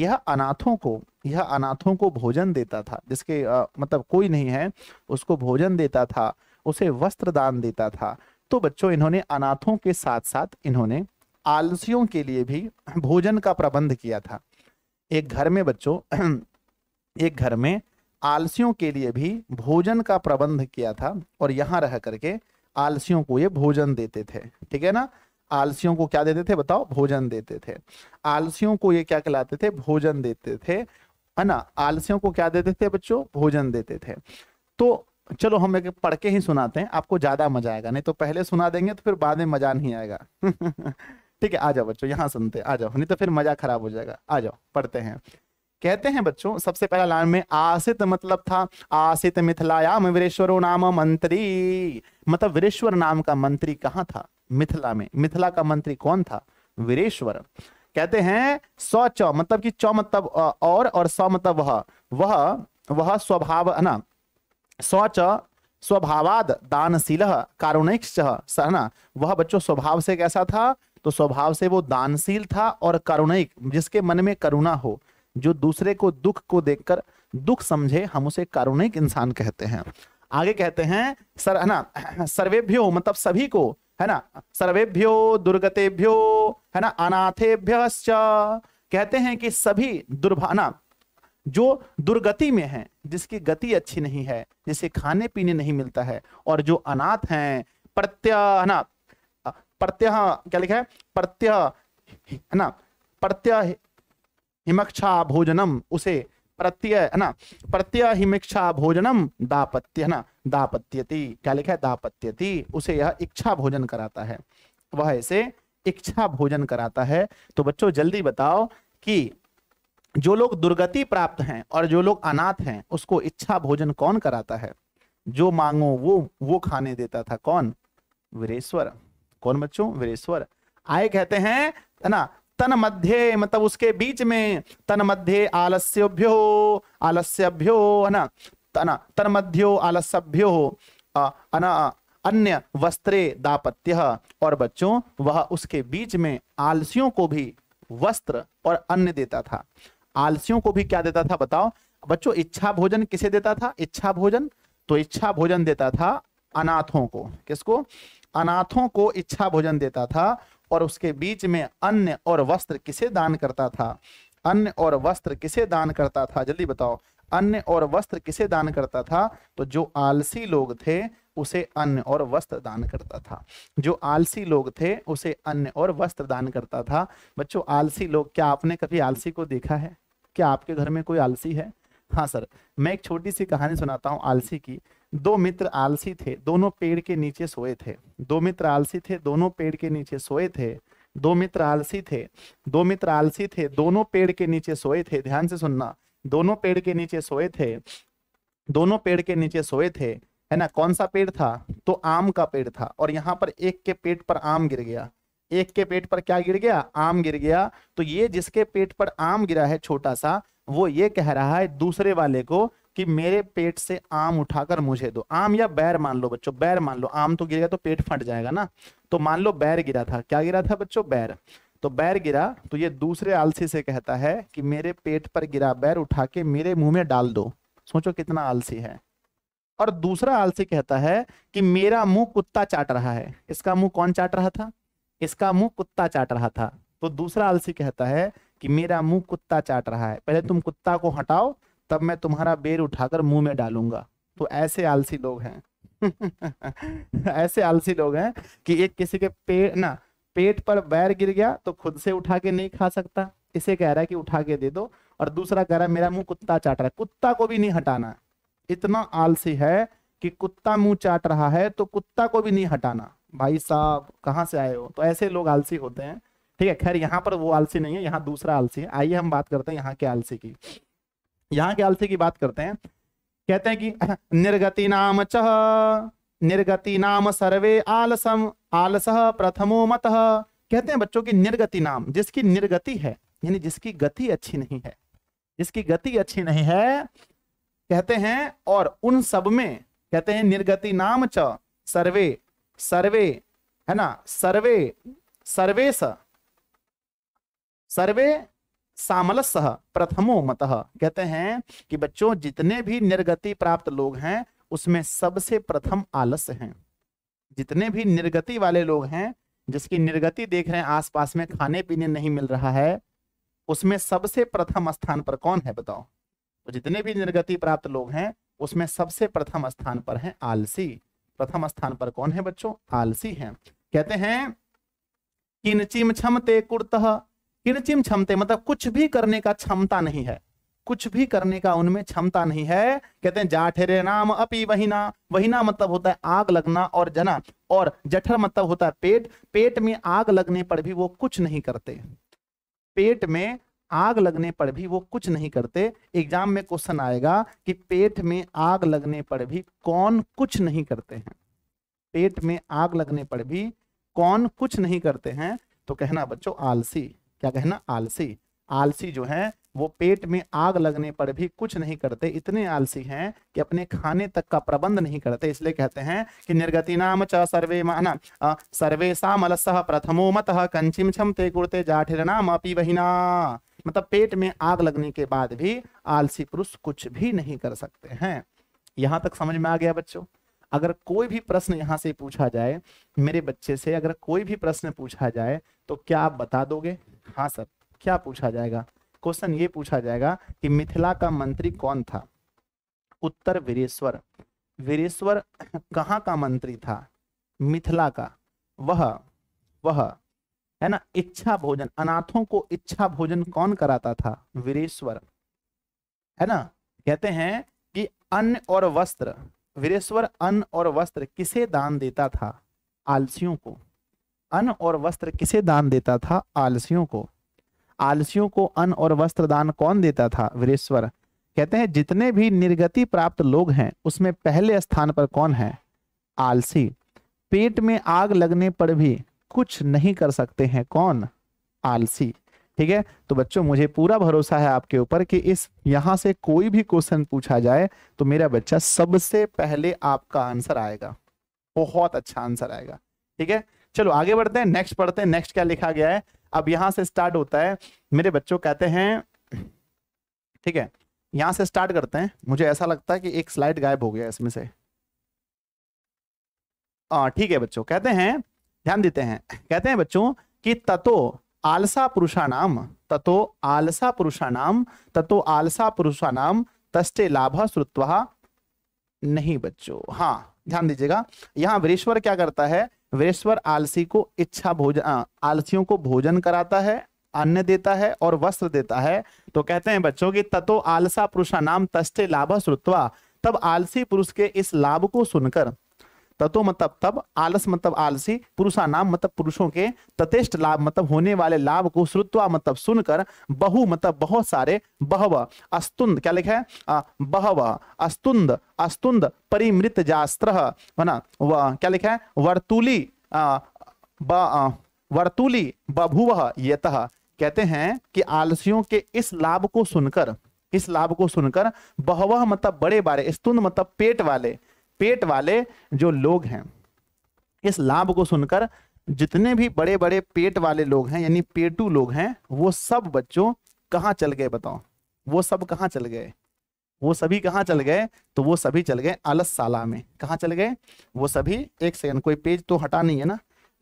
यह अनाथों को यह अनाथों को भोजन देता था जिसके आ, मतलब कोई नहीं है उसको भोजन देता था उसे वस्त्र दान देता था तो बच्चों इन्होंने अनाथों के साथ साथ इन्होंने आलसियों के लिए भी भोजन का प्रबंध किया था एक घर में बच्चों एक घर में आलसियों के लिए भी भोजन का प्रबंध किया था और यहाँ रह करके आलसियों को ये भोजन देते थे ठीक है ना आलसियों को क्या देते थे बताओ भोजन देते थे आलसियों को ये क्या कहलाते थे भोजन देते थे है ना आलसियों को क्या देते थे बच्चों भोजन देते थे तो चलो हम एक पढ़ के ही सुनाते हैं आपको ज्यादा मजा आएगा नहीं तो पहले सुना देंगे तो फिर बाद में मजा नहीं आएगा ठीक है आ जाओ बच्चों यहाँ सुनते आ जाओ नहीं तो फिर मजा खराब हो जाएगा आ जाओ पढ़ते हैं कहते हैं बच्चों सबसे पहला लाइन में आसित मतलब था आसित मिथिलायाम वीरेश्वरो नाम मंत्री मतलब वीरेश्वर नाम का मंत्री कहाँ था मिथिला में मिथिला का मंत्री कौन था वीरेश्वर कहते हैं सौ चौ मतलब कि चौ मतलब और और सौ मतलब वह वह वह स्वभाव है ना सौ च स्वभावाद दानशील कारुणिक वह बच्चों स्वभाव से कैसा था तो स्वभाव से वो दानशील था और करुणिक जिसके मन में करुणा हो जो दूसरे को दुख को देखकर दुख समझे हम उसे कारुणिक इंसान कहते हैं आगे कहते हैं सर है ना सर्वेभ्यो मतलब सभी को है ना सर्वेभ्यो दुर्गतेभ्यो है ना अनाथेभ्य कहते हैं कि सभी दुर्भाना जो दुर्गति में है जिसकी गति अच्छी नहीं है जिसे खाने पीने नहीं मिलता है और जो अनाथ हैं है ना प्रत्यय क्या लिखा है प्रत्यय है ना प्रत्यय हिमक्षा भोजनम उसे प्रत्यय है ना प्रत्यय हिमिक्षा भोजनम दापत्य है ना दापत्यति क्या लिखा है दापत्यति उसे यह इच्छा भोजन कराता है वह इसे इच्छा भोजन कराता है तो बच्चों जल्दी बताओ कि जो लोग दुर्गति प्राप्त हैं और जो लोग अनाथ हैं उसको इच्छा भोजन कौन कराता है जो मांगो वो वो खाने देता था कौन वीरेश्वर कौन बच्चों वीरेश्वर आए कहते हैं है ना तन मध्य मतलब उसके बीच में तन मध्य आलस्योभ्यो आलस्यभ्यो है ना तन तन मध्यो आलस्यभ्यो अन्य वस्त्रे दापत्य और बच्चों वह उसके बीच में आलसियों को भी वस्त्र और अन्य देता था आलसियों को भी क्या देता था बताओ बच्चों इच्छा भोजन किसे देता था इच्छा भोजन तो इच्छा भोजन देता था अनाथों को किसको अनाथों को इच्छा भोजन देता था और उसके बीच में अन्न और वस्त्र किसे दान करता था अन्न और वस्त्र किसे दान करता था जल्दी बताओ अन्न और वस्त्र किसे दान करता था तो जो आलसी लोग थे उसे अन्न और वस्त्र दान करता था जो आलसी लोग थे उसे अन्न और वस्त्र दान करता था बच्चों आलसी लोग क्या आपने कभी आलसी को देखा है क्या आपके घर में कोई आलसी है हाँ सर मैं एक छोटी सी कहानी सुनाता हूँ आलसी की दो मित्र आलसी थे दोनों पेड़ के नीचे सोए थे दो मित्र आलसी थे दोनों पेड़ के नीचे सोए थे दो मित्र आलसी थे दो मित्र आलसी थे दोनों पेड़ के नीचे सोए थे ध्यान से सुनना दोनों पेड़ के नीचे सोए थे दोनों पेड़ के नीचे सोए थे है ना कौन सा पेड़ था तो आम का पेड़ था और यहाँ पर एक के पेट पर आम गिर गया एक के पेट पर क्या गिर गया आम गिर गया तो ये जिसके पेट पर आम गिरा है छोटा सा वो ये कह रहा है दूसरे वाले को कि मेरे पेट से आम उठाकर मुझे दो आम या बैर मान लो बच्चों बैर मान लो आम तो गिरेगा तो पेट फट जाएगा ना तो मान लो बैर गिरा था क्या गिरा था बच्चों बैर तो बैर गिरा तो ये दूसरे आलसी से कहता है कि मेरे पेट पर गिरा बैर उठा के मेरे मुंह में डाल दो सोचो कितना आलसी है और दूसरा आलसी कहता है कि मेरा मुंह कुत्ता चाट रहा है इसका मुंह कौन चाट रहा था इसका मुंह कुत्ता चाट रहा था तो दूसरा आलसी कहता है कि मेरा मुंह कुत्ता चाट रहा है पहले तुम कुत्ता को हटाओ तब मैं तुम्हारा बेर उठाकर मुंह में डालूंगा तो ऐसे आलसी लोग हैं ऐसे आलसी लोग हैं कि एक किसी के पेट ना पेट पर बैर गिर गया तो खुद से उठा के नहीं खा सकता इसे कह रहा है कि उठा के दे दो और दूसरा कह रहा है मेरा मुंह कुत्ता चाट रहा है कुत्ता को भी नहीं हटाना इतना आलसी है कि कुत्ता मुंह चाट रहा है तो कुत्ता को भी नहीं हटाना भाई साहब कहाँ से आए हो तो ऐसे लोग आलसी होते हैं ठीक है खैर यहाँ पर वो आलसी नहीं है यहाँ दूसरा आलसी है आइए हम बात करते हैं यहाँ के आलसी की यहाँ के आलसी की बात करते हैं कहते हैं कि निर्गति नाम चह निर्गति नाम सर्वे आलसम आलस प्रथमो मत कहते हैं बच्चों की निर्गति नाम जिसकी निर्गति है यानी जिसकी गति अच्छी नहीं है जिसकी गति अच्छी नहीं है कहते हैं और उन सब में कहते हैं निर्गति नाम च सर्वे सर्वे है ना सर्वे सर्वेश सर्वे सामलस प्रथमो मत कहते हैं कि बच्चों जितने भी निर्गति प्राप्त लोग हैं उसमें सबसे प्रथम आलस हैं जितने भी निर्गति वाले लोग हैं जिसकी निर्गति देख रहे हैं आसपास में खाने पीने नहीं मिल रहा है उसमें सबसे प्रथम स्थान पर कौन है बताओ तो जितने भी निर्गति प्राप्त लोग हैं उसमें सबसे प्रथम स्थान पर है आलसी प्रथम स्थान पर कौन है बच्चों आलसी है कहते हैं किनचिम क्षमते कुर्त किरचिम क्षमते मतलब कुछ भी करने का क्षमता नहीं है कुछ भी करने का उनमें क्षमता नहीं है कहते हैं जाठेरे नाम अपी वहीना वहीना मतलब होता है आग लगना और जना और जठर मतलब होता है पेट पेट में आग लगने पर भी वो कुछ नहीं करते पेट में आग लगने पर भी वो कुछ नहीं करते एग्जाम में क्वेश्चन आएगा कि पेट में आग लगने पर भी कौन कुछ नहीं करते हैं पेट में आग लगने पर भी कौन कुछ नहीं करते हैं तो कहना बच्चों आलसी क्या कहना आलसी आलसी जो है वो पेट में आग लगने पर भी कुछ नहीं करते इतने आलसी हैं कि अपने खाने तक का प्रबंध नहीं करते इसलिए कहते हैं कि निर्गति नाम च सर्वे माना सर्वे सामल प्रथमो मत कंचिम छम ते कुर्ते जाठिर नाम अपी बहिना मतलब पेट में आग लगने के बाद भी आलसी पुरुष कुछ भी नहीं कर सकते हैं यहाँ तक समझ में आ गया बच्चों अगर कोई भी प्रश्न यहाँ से पूछा जाए मेरे बच्चे से अगर कोई भी प्रश्न पूछा जाए तो क्या आप बता दोगे हाँ सर क्या पूछा जाएगा क्वेश्चन ये पूछा जाएगा कि मिथिला का मंत्री कौन था उत्तर वीरेश्वर वीरेश्वर कहाँ का मंत्री था मिथिला का वह वह है ना इच्छा भोजन अनाथों को इच्छा भोजन कौन कराता था वीरेश्वर है ना कहते हैं कि अन्न और वस्त्र वीरेश्वर अन्न और वस्त्र किसे दान देता था आलसियों को अन्न और वस्त्र किसे दान देता था आलसियों को आलसियों को अन्न और वस्त्र दान कौन देता था वीरेश्वर कहते हैं जितने भी निर्गति प्राप्त लोग हैं उसमें पहले स्थान पर कौन है आलसी पेट में आग लगने पर भी कुछ नहीं कर सकते हैं कौन आलसी ठीक है तो बच्चों मुझे पूरा भरोसा है आपके ऊपर कि इस यहां से कोई भी क्वेश्चन पूछा जाए तो मेरा बच्चा सबसे पहले आपका आंसर आएगा बहुत अच्छा आंसर आएगा ठीक है चलो आगे बढ़ते हैं नेक्स्ट पढ़ते हैं नेक्स्ट क्या लिखा गया है अब यहां से स्टार्ट होता है मेरे बच्चों कहते हैं ठीक है यहां से स्टार्ट करते हैं मुझे ऐसा लगता है कि एक स्लाइड गायब हो गया इसमें से हाँ, ठीक है बच्चों कहते हैं ध्यान देते हैं कहते हैं बच्चों कि ततो आलसा पुरुषा नाम ततो आलसा नाम ततो आलसा नाम तस्ते लाभ श्रुत्वा नहीं बच्चों हाँ ध्यान दीजिएगा यहाँ वीरेश्वर क्या करता है वीरेश्वर आलसी को इच्छा भोजन आलसियों को भोजन कराता है अन्न देता है और वस्त्र देता है तो कहते हैं बच्चों की ततो आलसा पुरुषा नाम तस्ते लाभ श्रुतवा तब आलसी पुरुष के इस लाभ को सुनकर ततो मतलब तब आलस मतलब आलसी पुरुषा नाम मतलब पुरुषों के तथेष्ट लाभ मतलब होने वाले लाभ को श्रुत्वा मतलब सुनकर बहु मतलब बहुत सारे बहव अस्तुंद क्या लिखा है बहव अस्तुंद अस्तुंद परिमृत जास्त्र है ना क्या लिखा है वर्तुली वर्तुली बभुव यत कहते हैं कि आलसियों के इस लाभ को सुनकर इस लाभ को सुनकर बहवह मतलब बड़े बारे स्तुंद मतलब पेट वाले पेट वाले जो लोग हैं इस लाभ को सुनकर जितने भी बड़े बड़े पेट वाले लोग हैं यानी पेटू लोग हैं वो सब बच्चों कहाँ चल गए बताओ वो सब कहाँ चल गए वो सभी कहाँ चल गए तो वो सभी चल गए आलसशाला में कहाँ चल गए वो सभी एक सेकंड कोई पेज तो हटा नहीं है ना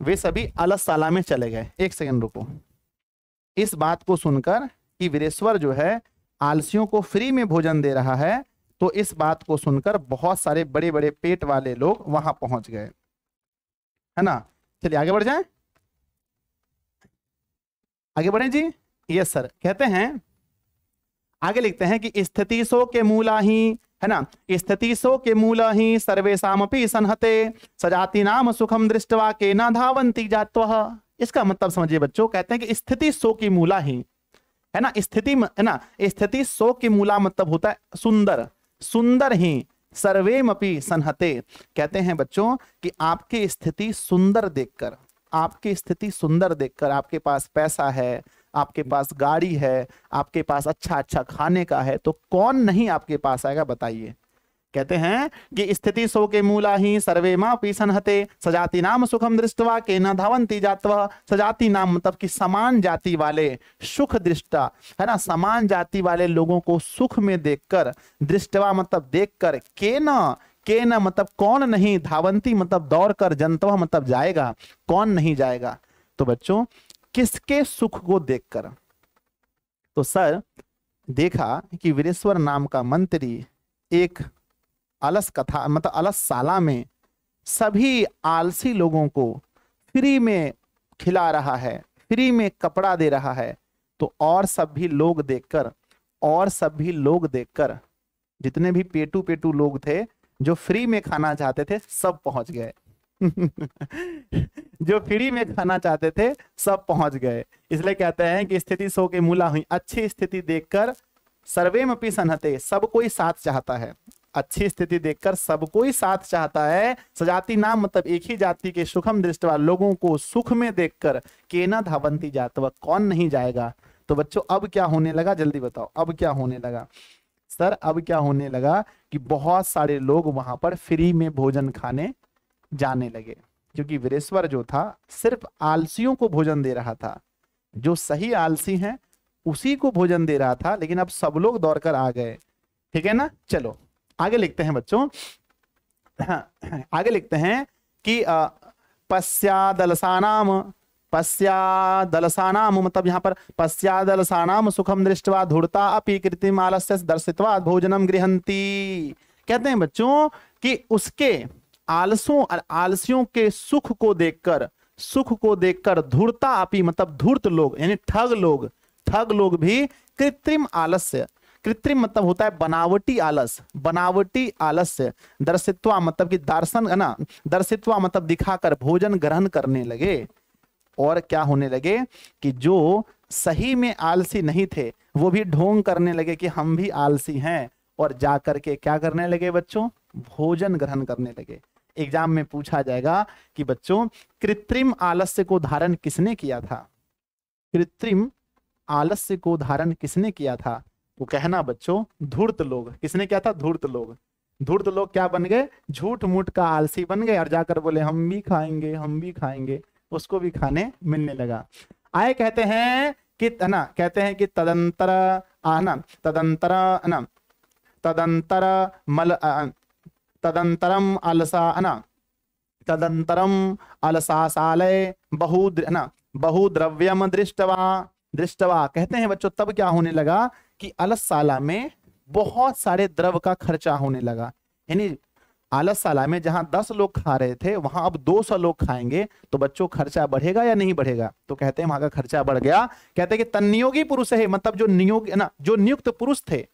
वे सभी आलसशाला में चले गए एक सेकंड रुको इस बात को सुनकर कि वीरेश्वर जो है आलसियों को फ्री में भोजन दे रहा है तो इस बात को सुनकर बहुत सारे बड़े बड़े पेट वाले लोग वहां पहुंच गए है ना चलिए आगे बढ़ जाए आगे बढ़े जी यस सर कहते हैं आगे लिखते हैं कि स्थिति सो के मूला ही है ना स्थिति सो के मूल ही सर्वेशापी सनहते सजाति नाम सुखम दृष्टवा के ना धावंती जात्व इसका मतलब समझिए बच्चों कहते हैं कि स्थिति सो की मूला ही है ना स्थिति है ना स्थिति सो की मूला मतलब होता है सुंदर सुंदर ही मपी सनहते कहते हैं बच्चों कि आपकी स्थिति सुंदर देखकर आपकी स्थिति सुंदर देखकर आपके पास पैसा है आपके पास गाड़ी है आपके पास अच्छा अच्छा खाने का है तो कौन नहीं आपके पास आएगा बताइए कहते हैं कि स्थिति सो के मूला ही सर्वे मापी सनहते सजाति नाम सुखम दृष्टवा के न धावंती जातव सजाति नाम मतलब कि समान जाति वाले सुख दृष्टा है ना समान जाति वाले लोगों को सुख में देखकर दृष्टवा मतलब देखकर के न के न मतलब कौन नहीं धावंती मतलब दौड़ कर जनतवा मतलब जाएगा कौन नहीं जाएगा तो बच्चों किसके सुख को देखकर तो सर देखा कि वीरेश्वर नाम का मंत्री एक अलस कथा मतलब अलस साला में सभी आलसी लोगों को फ्री में खिला रहा है फ्री में कपड़ा दे रहा है तो और सब भी लोग देखकर और सब भी लोग देखकर जितने भी पेटू पेटू लोग थे जो फ्री में खाना चाहते थे सब पहुंच गए जो फ्री में खाना चाहते थे सब पहुंच गए इसलिए कहते हैं कि स्थिति सो के मूला हुई अच्छी स्थिति देखकर सर्वे में पी सनहते सब कोई साथ चाहता है अच्छी स्थिति देखकर सबको ही साथ चाहता है सजाति नाम मतलब एक ही जाति के सुखम दृष्टि लोगों को सुख में देखकर केना धावंती जात जातवा कौन नहीं जाएगा तो बच्चों अब क्या होने लगा जल्दी बताओ अब क्या होने लगा सर अब क्या होने लगा कि बहुत सारे लोग वहां पर फ्री में भोजन खाने जाने लगे क्योंकि वीरेश्वर जो था सिर्फ आलसियों को भोजन दे रहा था जो सही आलसी हैं उसी को भोजन दे रहा था लेकिन अब सब लोग दौड़कर आ गए ठीक है ना चलो आगे लिखते हैं बच्चों आगे लिखते हैं कि पश्चादलसानाम पश्चादलसानाम मतलब यहाँ पर पश्चादलसानाम सुखम दृष्टवा धूर्ता अपी कृतिम आलस्य दर्शित्वा भोजनम गृहंती कहते हैं बच्चों कि उसके आलसों और आलसियों के सुख को देखकर सुख को देखकर धूर्ता अपी मतलब धूर्त लोग यानी ठग लोग ठग लोग भी कृत्रिम आलस्य कृत्रिम मतलब होता है बनावटी आलस बनावटी आलस्य दर्शित्वा मतलब कि दार्शन ना दर्शित्वा मतलब दिखाकर भोजन ग्रहण करने लगे और क्या होने लगे कि जो सही में आलसी नहीं थे वो भी ढोंग करने लगे कि हम भी आलसी हैं और जाकर के क्या करने लगे बच्चों भोजन ग्रहण करने लगे एग्जाम में पूछा जाएगा कि बच्चों कृत्रिम आलस्य को धारण किसने किया था कृत्रिम आलस्य को धारण किसने किया था वो कहना बच्चों धूर्त लोग किसने क्या था धूर्त लोग धूर्त लोग क्या बन गए झूठ मूठ का आलसी बन गए और जाकर बोले हम भी खाएंगे हम भी खाएंगे उसको भी खाने मिलने लगा आए कहते हैं कि ना कहते हैं कि तदंतर आना तदंतर ना तदंतर मल तदंतरम अलसा ना तदंतरम बहुद्र बहु ना बहुद्रव्यम दृष्टवा दृष्टवा कहते हैं बच्चों तब क्या होने लगा कि अलसाला में बहुत सारे द्रव का खर्चा होने लगा यानी आलसशाला में जहां दस लोग खा रहे थे वहां अब दो सौ लोग खाएंगे तो बच्चों खर्चा बढ़ेगा या नहीं बढ़ेगा तो कहते हैं वहां का खर्चा बढ़ गया कहते हैं कि तन्नियोगी पुरुष है मतलब जो नियोग ना जो नियुक्त पुरुष थे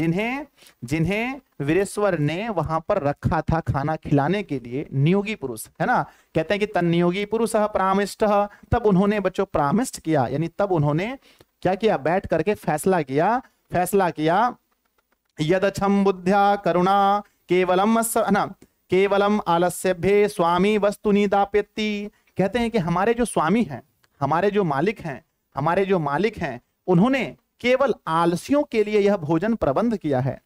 जिन्हें जिन्हें वीरेश्वर ने वहां पर रखा था खाना खिलाने के लिए नियोगी पुरुष है ना कहते हैं कि तनियोगी पुरुष प्रामिष्ट तब उन्होंने बच्चों प्रामिष्ट किया यानी तब उन्होंने क्या किया बैठ करके फैसला किया फैसला किया यद छम बुद्धिया करुणा केवलम ना केवलम आलस्य भे स्वामी वस्तु निदापेति कहते हैं कि हमारे जो स्वामी हैं हमारे जो मालिक हैं हमारे जो मालिक हैं उन्होंने केवल आलसियों के लिए यह भोजन प्रबंध किया है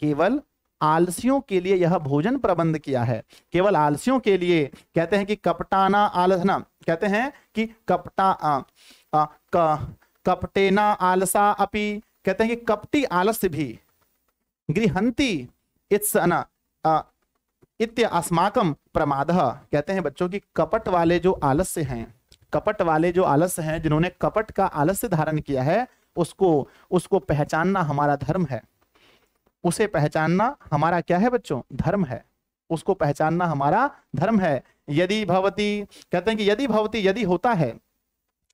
केवल आलसियों के लिए यह भोजन प्रबंध किया है केवल आलसियों के लिए कहते हैं कि कपटाना आलसना कहते हैं कि कपटा आ, आ, क, कपटेना आलसा अपि कहते हैं कि कपटी आलस्य भी गृहंती इत्स न इत्य अस्माकम प्रमाद कहते हैं बच्चों की कपट वाले जो आलस्य हैं कपट वाले जो आलस्य हैं जिन्होंने कपट का आलस्य धारण किया है उसको उसको पहचानना हमारा धर्म है उसे पहचानना हमारा क्या है बच्चों धर्म है उसको पहचानना हमारा धर्म है यदि भवती कहते हैं कि यदि भवती यदि होता है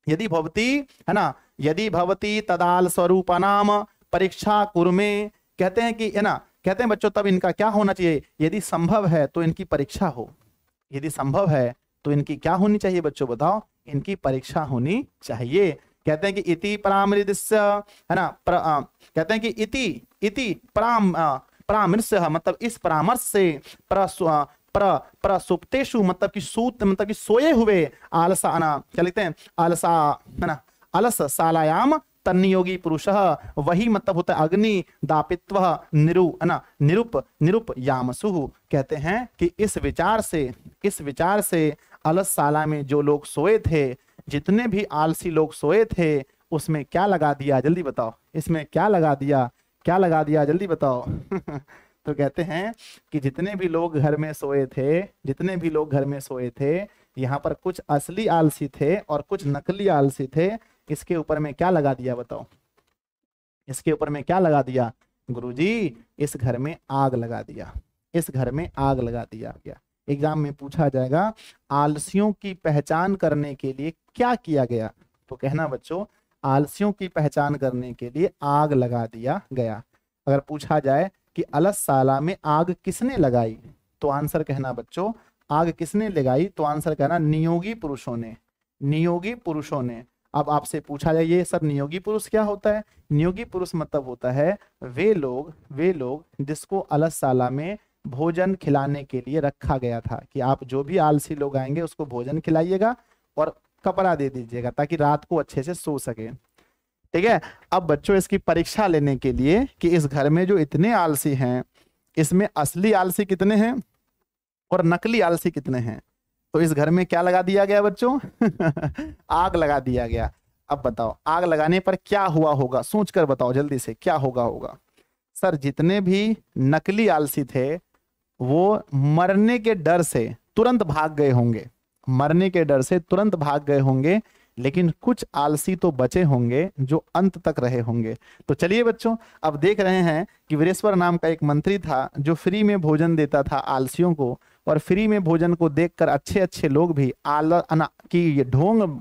यदि भवती है ना यदि भवती तदाल स्वरूप नाम परीक्षा कुरमे कहते हैं कि है ना कहते हैं बच्चों तब इनका क्या होना चाहिए यदि संभव है तो इनकी परीक्षा हो यदि संभव है तो इनकी क्या होनी चाहिए बच्चों बताओ इनकी परीक्षा होनी चाहिए कहते हैं कि इति परामृदस्य है ना प्र, आ, कहते हैं कि इति इति पराम परामृश्य मतलब इस परामर्श से प्र प्रसुप्तेशु मतलब कि सूत मतलब कि सोए हुए आलसाना क्या लिखते हैं आलसा है ना अलस सालायाम तन्नियोगी पुरुष वही मतलब होता है अग्नि दापित्व निरु है ना निरुप निरुप यामसुहु कहते हैं कि इस विचार से इस विचार से अलस साला में जो लोग सोए थे जितने भी आलसी लोग सोए थे उसमें क्या लगा दिया जल्दी बताओ इसमें क्या लगा दिया क्या लगा दिया जल्दी बताओ तो कहते हैं कि जितने भी लोग घर में सोए थे जितने भी लोग घर में सोए थे यहाँ पर कुछ असली आलसी थे और कुछ नकली आलसी थे इसके ऊपर में क्या लगा दिया बताओ इसके ऊपर में क्या लगा दिया गुरुजी इस घर में आग लगा दिया इस घर में आग लगा दिया गया एग्जाम में पूछा जाएगा आलसियों की पहचान करने के लिए क्या किया गया तो कहना बच्चों आलसियों की पहचान करने के लिए आग लगा दिया गया अगर पूछा जाए कि अलसाला में आग किसने लगाई तो आंसर कहना बच्चों आग किसने लगाई तो आंसर कहना नियोगी पुरुषों ने नियोगी पुरुषों ने अब आपसे पूछा जाए ये सब नियोगी पुरुष क्या होता है नियोगी पुरुष मतलब होता है वे लोग वे लोग जिसको अलसशाला में भोजन खिलाने के लिए रखा गया था कि आप जो भी आलसी लोग आएंगे उसको भोजन खिलाइएगा और कपड़ा दे दीजिएगा ताकि रात को अच्छे से सो सके ठीक है अब बच्चों इसकी परीक्षा लेने के लिए कि इस घर में जो इतने आलसी हैं इसमें असली आलसी कितने हैं और नकली आलसी कितने हैं तो इस घर में क्या लगा दिया गया बच्चों आग लगा दिया गया अब बताओ आग लगाने पर क्या हुआ होगा सोच कर बताओ जल्दी से क्या होगा होगा सर जितने भी नकली आलसी थे वो मरने के डर से तुरंत भाग गए होंगे मरने के डर से तुरंत भाग गए होंगे लेकिन कुछ आलसी तो बचे होंगे जो अंत तक रहे होंगे तो चलिए बच्चों अब देख रहे हैं कि वीरेश्वर नाम का एक मंत्री था जो फ्री में भोजन देता था आलसियों को और फ्री में भोजन को देखकर अच्छे अच्छे लोग भी आल की ढोंग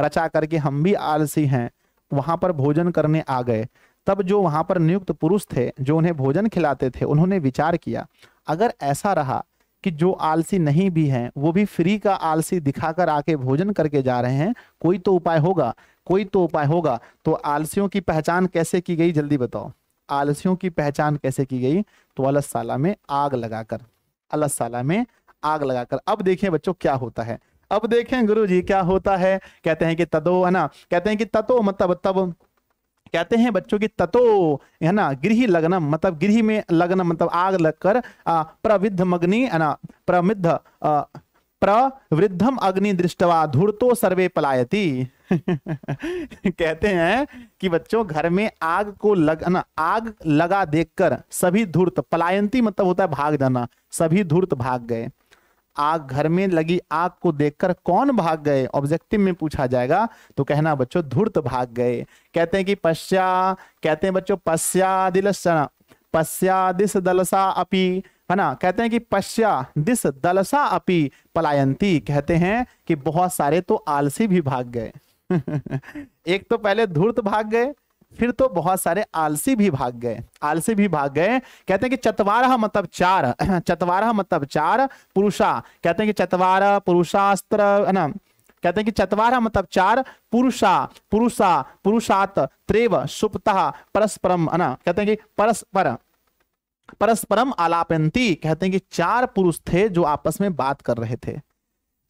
रचा करके हम भी आलसी हैं वहां पर भोजन करने आ गए तब जो वहां पर नियुक्त पुरुष थे जो उन्हें भोजन खिलाते थे उन्होंने विचार किया अगर ऐसा रहा कि जो आलसी नहीं भी हैं वो भी फ्री का आलसी दिखाकर आके भोजन करके जा रहे हैं कोई तो उपाय होगा कोई तो उपाय होगा तो आलसियों की पहचान कैसे की गई जल्दी बताओ आलसियों की पहचान कैसे की गई तो अलसाला में आग लगाकर अलसाला में आग लगाकर अब देखें बच्चों क्या होता है अब देखें गुरु जी क्या होता है कहते हैं कि तदो है ना कहते हैं कि ततो मतलब तब कहते हैं बच्चों की ततो है ना गृह लग्नम मतलब गृह में लग्न मतलब आग लगकर प्रविध मग्नि है ना प्रमिध प्रवृद्धम अग्नि दृष्टवा धूर्तो सर्वे पलायती कहते हैं कि बच्चों घर में आग को लग ना आग लगा देखकर सभी धूर्त पलायंती मतलब होता है भाग जाना सभी धूर्त भाग गए आग घर में लगी आग को देखकर कौन भाग गए ऑब्जेक्टिव में पूछा जाएगा तो कहना बच्चों धूर्त भाग गए कहते हैं कि पश्चा कहते हैं बच्चों पश्या दिस दलसा अपी है ना कहते हैं कि पश्चा दिस दलसा अपी पलायंती कहते हैं कि बहुत सारे तो आलसी भी भाग गए एक तो पहले धूर्त भाग गए फिर तो बहुत सारे आलसी भी भाग गए आलसी भी भाग गए कहते हैं कि चतवार मतलब चार चतवार मतलब चार पुरुषा कहते हैं कि चतवार पुरुषास्त्र है ना कहते हैं कि चतवार मतलब चार पुरुषा पुरुषा पुरुषात त्रेव सुप्ता परस्परम है ना कहते हैं कि परस्पर परस्परम आलापंती कहते हैं कि चार पुरुष थे जो आपस में बात कर रहे थे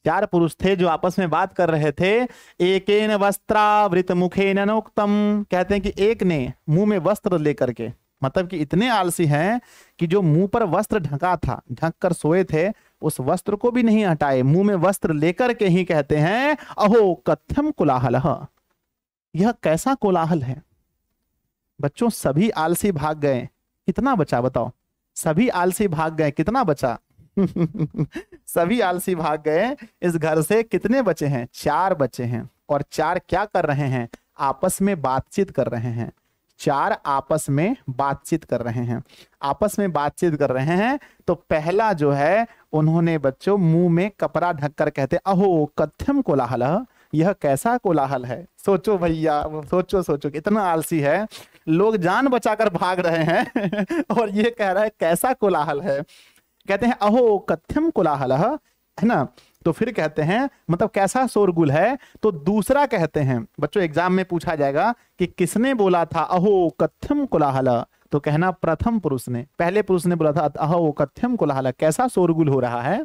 चार पुरुष थे जो आपस में बात कर रहे थे एकेन वस्त्रावृत मुखे नोक्तम कहते हैं कि एक ने मुंह में वस्त्र लेकर के मतलब कि इतने आलसी हैं कि जो मुंह पर वस्त्र ढका था ढक कर सोए थे उस वस्त्र को भी नहीं हटाए मुंह में वस्त्र लेकर के ही कहते हैं अहो कथ्यम कोलाहल यह कैसा कोलाहल है बच्चों सभी आलसी भाग गए कितना बचा बताओ सभी आलसी भाग गए कितना बचा सभी आलसी भाग गए इस घर से कितने बचे हैं चार बचे हैं और चार क्या कर रहे हैं आपस में बातचीत कर रहे हैं चार आपस में बातचीत कर रहे हैं आपस में बातचीत कर रहे हैं तो पहला जो है उन्होंने बच्चों मुंह में कपड़ा ढककर कहते अहो कथ्यम कोलाहल यह कैसा कोलाहल है सोचो भैया सोचो सोचो कितना आलसी है लोग जान बचाकर भाग रहे हैं और ये कह रहा है कैसा कोलाहल है कहते हैं अहो कथ्यम कोलाहल है ना तो फिर कहते हैं मतलब कैसा शोरगुल है तो दूसरा कहते हैं बच्चों एग्जाम में पूछा जाएगा कि किसने बोला था अहो कथ्यम कोलाहल तो कहना प्रथम पुरुष ने पहले पुरुष ने बोला था अहो कथ्यम कोलाहल कैसा शोरगुल हो रहा है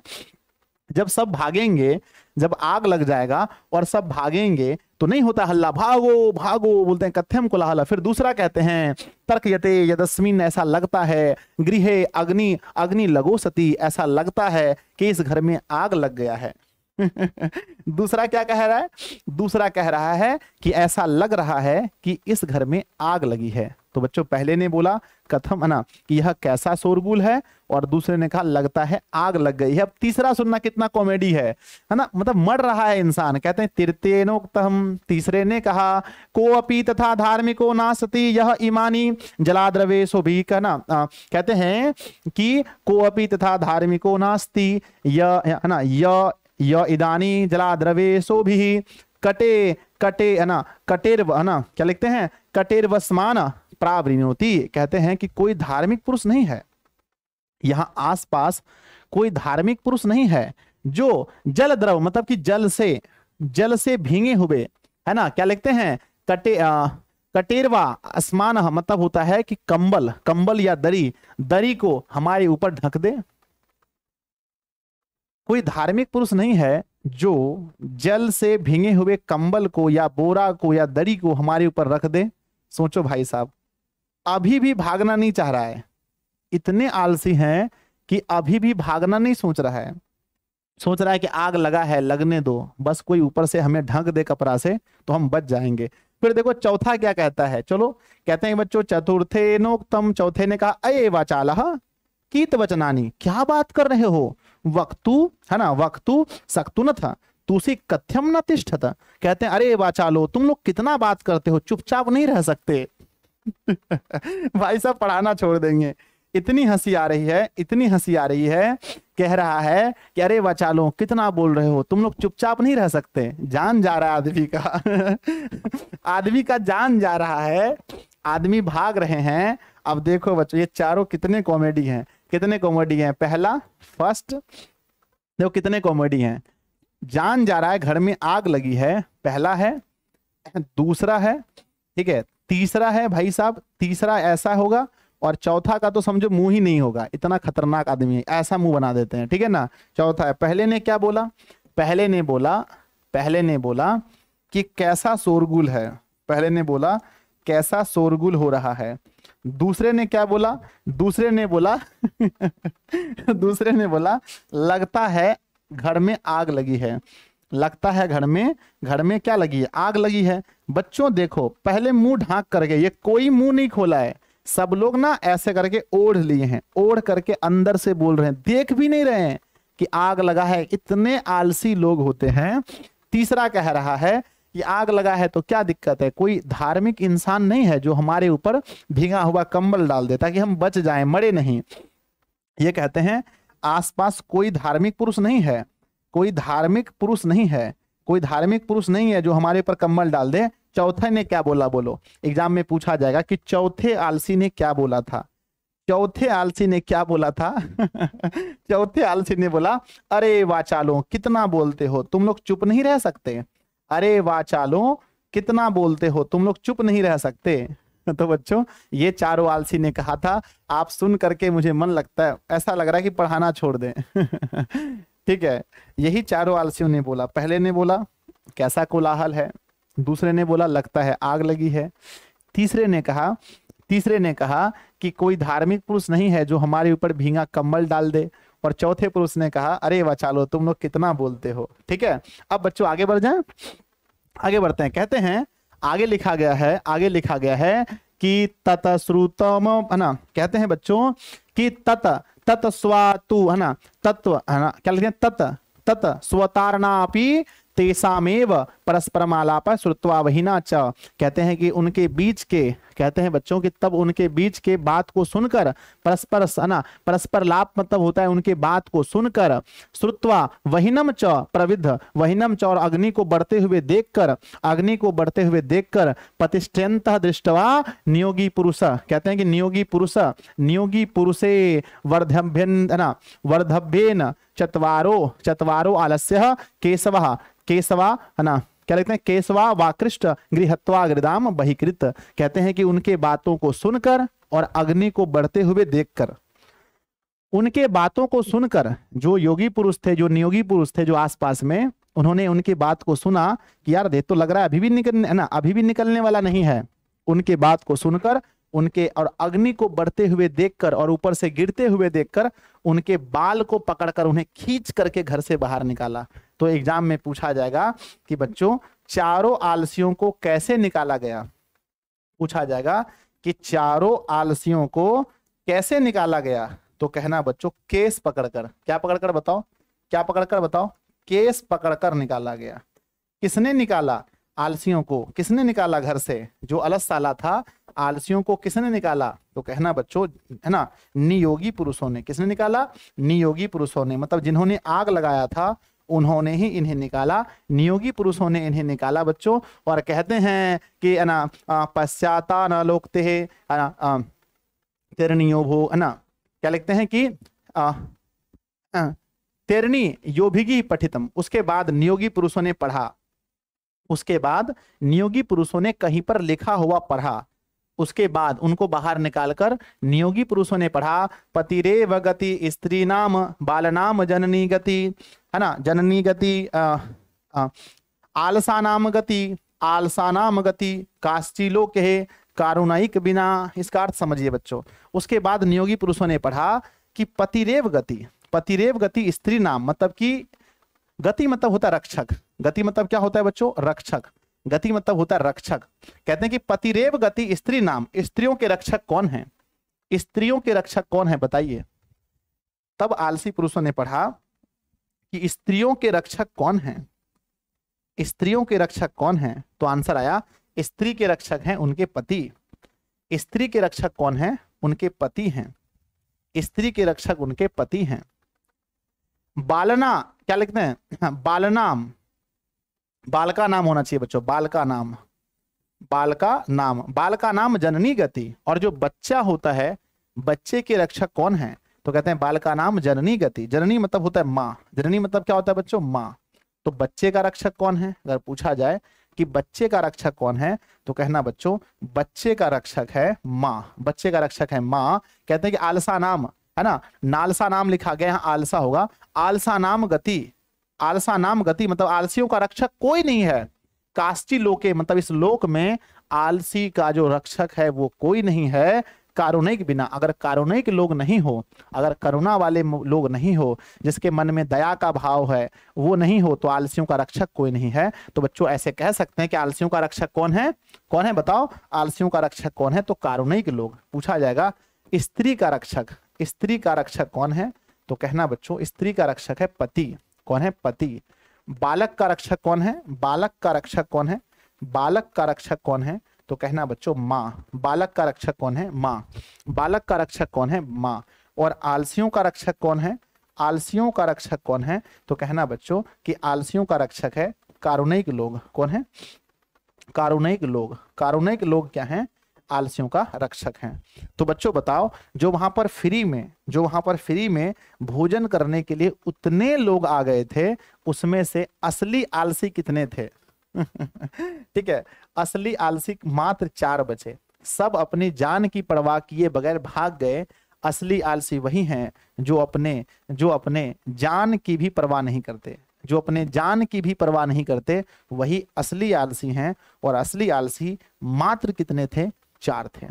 जब सब भागेंगे जब आग लग जाएगा और सब भागेंगे तो नहीं होता हल्ला भागो भागो बोलते हैं कथ्यम कोलाहला फिर दूसरा कहते हैं तर्क यते यदस्मिन ऐसा लगता है गृह अग्नि अग्नि लगो सती ऐसा लगता है कि इस घर में आग लग गया है दूसरा क्या कह रहा है दूसरा कह रहा है कि ऐसा लग रहा है कि इस घर में आग लगी है तो बच्चों पहले ने बोला कथम ना कि यह कैसा शोरगुल है और दूसरे ने कहा लगता है आग लग गई है अब तीसरा सुनना कितना कॉमेडी है है ना मतलब मर रहा है इंसान कहते हैं तीर्थेनोक्तम तीसरे ने कहा को अपी तथा धार्मिको नासती यह ईमानी जलाद्रवे भी कहना कहते हैं कि को अपी तथा धार्मिको नास्ती यह है ना यह य इदानी जलाद्रवे सो भी कटे कटे है ना कटेर है ना क्या लिखते हैं कटेर वस्मान प्रावृणती कहते हैं कि कोई धार्मिक पुरुष नहीं है यहाँ आसपास कोई धार्मिक पुरुष नहीं है जो जल द्रव मतलब कि जल से जल से भींगे हुए है ना क्या लिखते हैं कटे आ, कटेरवा आसमान मतलब होता है कि कंबल कंबल या दरी दरी को हमारे ऊपर ढक दे कोई धार्मिक पुरुष नहीं है जो जल से भींगे हुए कंबल को या बोरा को या दरी को हमारे ऊपर रख दे सोचो भाई साहब अभी भी भागना नहीं चाह रहा है इतने आलसी हैं कि अभी भी भागना नहीं सोच रहा है सोच रहा है कि आग लगा है लगने दो बस कोई ऊपर से हमें ढंक दे कपड़ा से तो हम बच जाएंगे फिर देखो चौथा क्या कहता है चलो कहते हैं बच्चों चतुर्थे नोक्तम चौथे ने कहा अये वाचाल कीत वचनानी क्या बात कर रहे हो वक्तु है ना वक्तु सकतु न था तुसी कथ्यम न था कहते हैं अरे वाचालो तुम लोग कितना बात करते हो चुपचाप नहीं रह सकते भाई साहब पढ़ाना छोड़ देंगे इतनी हंसी आ रही है इतनी हंसी आ रही है कह रहा है कि अरे वचालो कितना बोल रहे हो तुम लोग चुपचाप नहीं रह सकते जान जा रहा है आदमी का आदमी का जान जा रहा है आदमी भाग रहे हैं अब देखो बच्चो ये चारों कितने कॉमेडी हैं कितने कॉमेडी हैं पहला फर्स्ट देखो कितने कॉमेडी हैं जान जा रहा है घर में आग लगी है पहला है दूसरा है ठीक है तीसरा है भाई साहब तीसरा ऐसा होगा और चौथा का तो समझो मुंह ही नहीं होगा इतना खतरनाक आदमी है ऐसा मुंह बना देते हैं ठीक है ना चौथा है पहले ने क्या बोला पहले ने बोला पहले ने बोला कि कैसा शोरगुल है पहले ने बोला कैसा शोरगुल हो रहा है दूसरे ने क्या बोला दूसरे ने बोला दूसरे ने बोला लगता है घर में आग लगी है लगता है घर में घर में क्या लगी है आग लगी है बच्चों देखो पहले मुंह ढांक करके ये कोई मुंह नहीं खोला है सब लोग ना ऐसे करके ओढ़ लिए हैं ओढ़ करके अंदर से बोल रहे हैं देख भी नहीं रहे हैं कि आग लगा है इतने आलसी लोग होते हैं तीसरा कह रहा है कि आग लगा है तो क्या दिक्कत है कोई धार्मिक इंसान नहीं है जो हमारे ऊपर भीगा हुआ कंबल डाल दे ताकि हम बच जाएं मरे नहीं ये कहते हैं आसपास कोई धार्मिक पुरुष नहीं है कोई धार्मिक पुरुष नहीं है कोई धार्मिक पुरुष नहीं है जो हमारे ऊपर कम्बल डाल दे चौथे ने क्या बोला बोलो एग्जाम में पूछा जाएगा कि चौथे आलसी ने क्या बोला था चौथे आलसी ने क्या बोला था चौथे आलसी ने बोला अरे वाचालो कितना बोलते हो तुम लोग चुप नहीं रह सकते अरे वाचालो कितना बोलते हो तुम लोग चुप नहीं रह सकते तो बच्चों ये चारों आलसी ने कहा था आप सुन करके मुझे मन लगता है ऐसा लग रहा है कि पढ़ाना छोड़ दें ठीक है यही चारों आलसियों ने बोला पहले ने बोला कैसा कोलाहल है दूसरे ने बोला लगता है आग लगी है तीसरे ने कहा तीसरे ने कहा कि कोई धार्मिक पुरुष नहीं है जो हमारे ऊपर भींगा कम्बल डाल दे और चौथे पुरुष ने कहा अरे वह चालो तुम लोग कितना बोलते हो ठीक है अब बच्चों आगे बढ़ जाए आगे बढ़ते हैं कहते हैं आगे लिखा गया है आगे लिखा गया है कि तत श्रुतम है ना कहते हैं बच्चों कि तत तत् स्वातु है ना तत्व है ना क्या लिखते हैं तत् तत् स्वतारणापी तेसामेव परस्परम आलाप श्रुत्वा वहीना च कहते हैं कि उनके बीच के कहते हैं बच्चों के तब उनके बीच के बात को सुनकर परस्पर ना परस्पर लाभ मतलब होता है उनके बात को सुनकर श्रुत्वा वहीनम च प्रविध वहीनम च और अग्नि को बढ़ते हुए देखकर अग्नि को बढ़ते हुए देखकर प्रतिष्ठंत दृष्टवा नियोगी पुरुष कहते हैं कि नियोगी पुरुष नियोगी पुरुषे वर्धभ्यन वर्धभ्यन चतवारो चतवारो आलस्य केशव केशवा है ना क्या लिखते हैं केशवा वाकृष्ट गृहत्वाग्रदाम बहिकृत कहते हैं कि उनके बातों को सुनकर और अग्नि को बढ़ते हुए देखकर उनके बातों को सुनकर जो योगी पुरुष थे जो नियोगी पुरुष थे जो आसपास में उन्होंने उनकी बात को सुना कि यार दे तो लग रहा है अभी भी निकल ना अभी भी निकलने वाला नहीं है उनके बात को सुनकर उनके और अग्नि को बढ़ते हुए देखकर और ऊपर से गिरते हुए देखकर उनके बाल को पकड़कर उन्हें खींच करके घर से बाहर निकाला तो एग्जाम में पूछा जाएगा कि बच्चों चारों आलसियों को कैसे निकाला गया पूछा जाएगा कि चारों आलसियों को कैसे निकाला गया तो कहना बच्चों केस पकड़कर क्या पकड़कर बताओ क्या पकड़कर बताओ केस पकड़कर निकाला गया किसने निकाला आलसियों को किसने निकाला घर से जो अलस साला था आलसियों को किसने निकाला तो कहना बच्चों है ना नियोगी पुरुषों ने किसने निकाला नियोगी पुरुषों ने मतलब जिन्होंने आग लगाया था उन्होंने ही इन्हें निकाला नियोगी पुरुषों ने इन्हें निकाला बच्चों और कहते हैं कि है ना पश्चाता न लोकते है ना तिरणियो भो है ना क्या लिखते हैं कि तेरणी योभिगी पठितम उसके बाद नियोगी पुरुषों ने पढ़ा उसके बाद नियोगी पुरुषों ने कहीं पर लिखा हुआ पढ़ा उसके बाद उनको बाहर निकालकर नियोगी पुरुषों ने पढ़ा व गति स्त्री नाम बाल नाम जननी गति है ना जननी गति आलसा नाम गति आलसा नाम गति काश्ची लोक है बिना इसका अर्थ समझिए बच्चों उसके बाद नियोगी पुरुषों ने पढ़ा कि पतिरेव गति पतिरेव गति स्त्री नाम मतलब कि गति मतलब होता है रक्षक गति मतलब क्या होता है बच्चों रक्षक गति मतलब होता है रक्षक कहते हैं कि पतिरेव गति स्त्री नाम स्त्रियों के रक्षक कौन है स्त्रियों के रक्षक कौन है बताइए तब आलसी पुरुषों ने पढ़ा कि स्त्रियों के रक्षक कौन हैं स्त्रियों के रक्षक कौन हैं तो आंसर आया स्त्री के रक्षक हैं उनके पति स्त्री के रक्षक कौन हैं उनके पति हैं स्त्री के रक्षक उनके पति हैं बालना क्या लिखते हैं हाँ, बालनाम बाल का नाम होना चाहिए बच्चों बाल का नाम बाल का नाम बाल का नाम जननी गति और जो बच्चा होता है बच्चे के रक्षक कौन है तो कहते हैं बाल का नाम जननी गति जननी मतलब होता है माँ जननी मतलब क्या होता है बच्चों माँ तो बच्चे का रक्षक कौन है अगर पूछा जाए कि बच्चे का रक्षक कौन है तो कहना बच्चों बच्चे का रक्षक है माँ बच्चे का रक्षक है माँ कहते हैं कि आलसा नाम है ना नालसा नाम लिखा गया यहाँ आलसा होगा आलसा नाम गति आलसा नाम गति मतलब आलसियों का रक्षक कोई नहीं है कास्टी लोके मतलब इस लोक में आलसी का जो रक्षक है वो कोई नहीं है कारुणिक बिना अगर कारुणिक लोग नहीं हो अगर करुणा वाले लोग नहीं हो जिसके मन में दया का भाव है वो नहीं हो तो आलसियों का रक्षक कोई नहीं है तो बच्चों ऐसे कह सकते हैं कि आलसियों का रक्षक कौन है कौन है बताओ आलसियों का रक्षक कौन है तो कारुणिक लोग पूछा जाएगा स्त्री का रक्षक स्त्री का रक्षक कौन है तो कहना बच्चों स्त्री का रक्षक है पति कौन है पति बालक का रक्षक कौन है बालक का रक्षक कौन है बालक का रक्षक कौन है तो कहना बच्चों माँ बालक का रक्षक कौन है माँ बालक का रक्षक कौन है माँ और आलसियों का रक्षक कौन है आलसियों का रक्षक कौन है तो कहना बच्चों कि आलसियों का रक्षक है कारुणिक लोग कौन है कारुणिक लोग कारुणिक लोग क्या हैं आलसियों का रक्षक हैं तो बच्चों बताओ जो वहां पर फ्री में जो वहां पर फ्री में भोजन करने के लिए उतने लोग आ गए थे उसमें से असली आलसी कितने थे ठीक है असली आलसी मात्र चार बचे सब अपनी जान की परवाह किए बगैर भाग गए असली आलसी वही हैं जो अपने जो अपने जान की भी परवाह नहीं करते जो अपने जान की भी परवाह नहीं करते वही असली आलसी हैं और असली आलसी मात्र कितने थे चार थे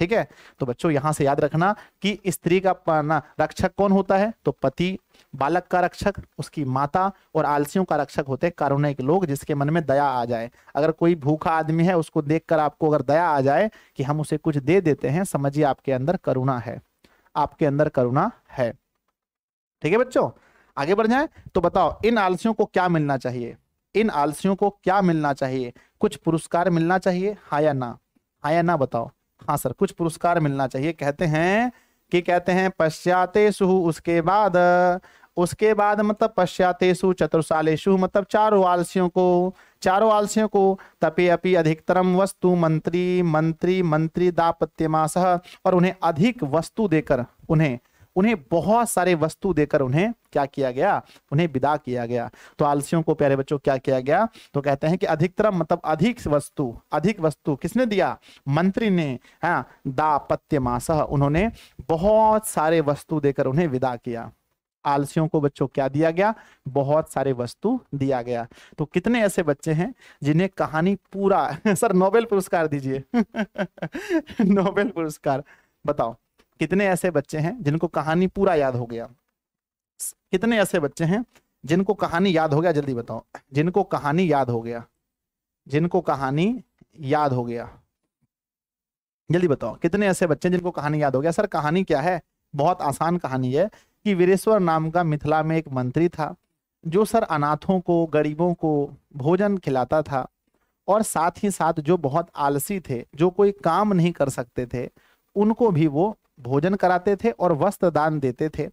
ठीक है तो बच्चों यहां से याद रखना कि स्त्री का ना रक्षक कौन होता है तो पति बालक का रक्षक उसकी माता और आलसियों का रक्षक होते हैं के लोग जिसके मन में दया आ जाए अगर कोई भूखा आदमी है उसको देखकर आपको अगर दया आ जाए कि हम उसे कुछ दे देते हैं समझिए आपके अंदर करुणा है आपके अंदर करुणा है ठीक है बच्चों आगे बढ़ जाए तो बताओ इन आलसियों को क्या मिलना चाहिए इन आलसियों को क्या मिलना चाहिए कुछ पुरस्कार मिलना चाहिए हा या ना हाँ या ना बताओ हाँ सर कुछ पुरस्कार मिलना चाहिए कहते हैं कि कहते हैं पश्चातेशु उसके बाद उसके बाद मतलब पश्चातेशु चतुर्शालेशु मतलब चारों आलसियों को चारों आलसियों को तपे अपि अधिकतरम वस्तु मंत्री मंत्री मंत्री मास और उन्हें अधिक वस्तु देकर उन्हें उन्हें बहुत सारे वस्तु देकर उन्हें क्या किया गया उन्हें विदा किया गया तो आलसियों को प्यारे बच्चों क्या किया गया तो कहते हैं कि अधिकतरम मतलब अधिक वस्तु अधिक वस्तु किसने दिया मंत्री ने है हाँ, दापत्य मास उन्होंने बहुत सारे वस्तु देकर उन्हें विदा किया आलसियों को बच्चों क्या दिया गया बहुत सारे वस्तु दिया गया तो कितने ऐसे बच्चे हैं जिन्हें कहानी पूरा सर नोबेल पुरस्कार दीजिए नोबेल पुरस्कार बताओ कितने ऐसे बच्चे हैं जिनको कहानी पूरा याद हो गया कितने ऐसे बच्चे हैं जिनको कहानी याद हो गया जल्दी बताओ जिनको कहानी याद हो गया जिनको कहानी याद हो गया जल्दी बताओ कितने ऐसे बच्चे हैं जिनको कहानी याद हो गया सर कहानी क्या है बहुत आसान कहानी है कि वीरेश्वर नाम का मिथिला में एक मंत्री था जो सर अनाथों को गरीबों को भोजन खिलाता था और साथ ही साथ जो बहुत आलसी थे जो कोई काम नहीं कर सकते थे उनको भी वो भोजन कराते थे और वस्त्र दान देते थे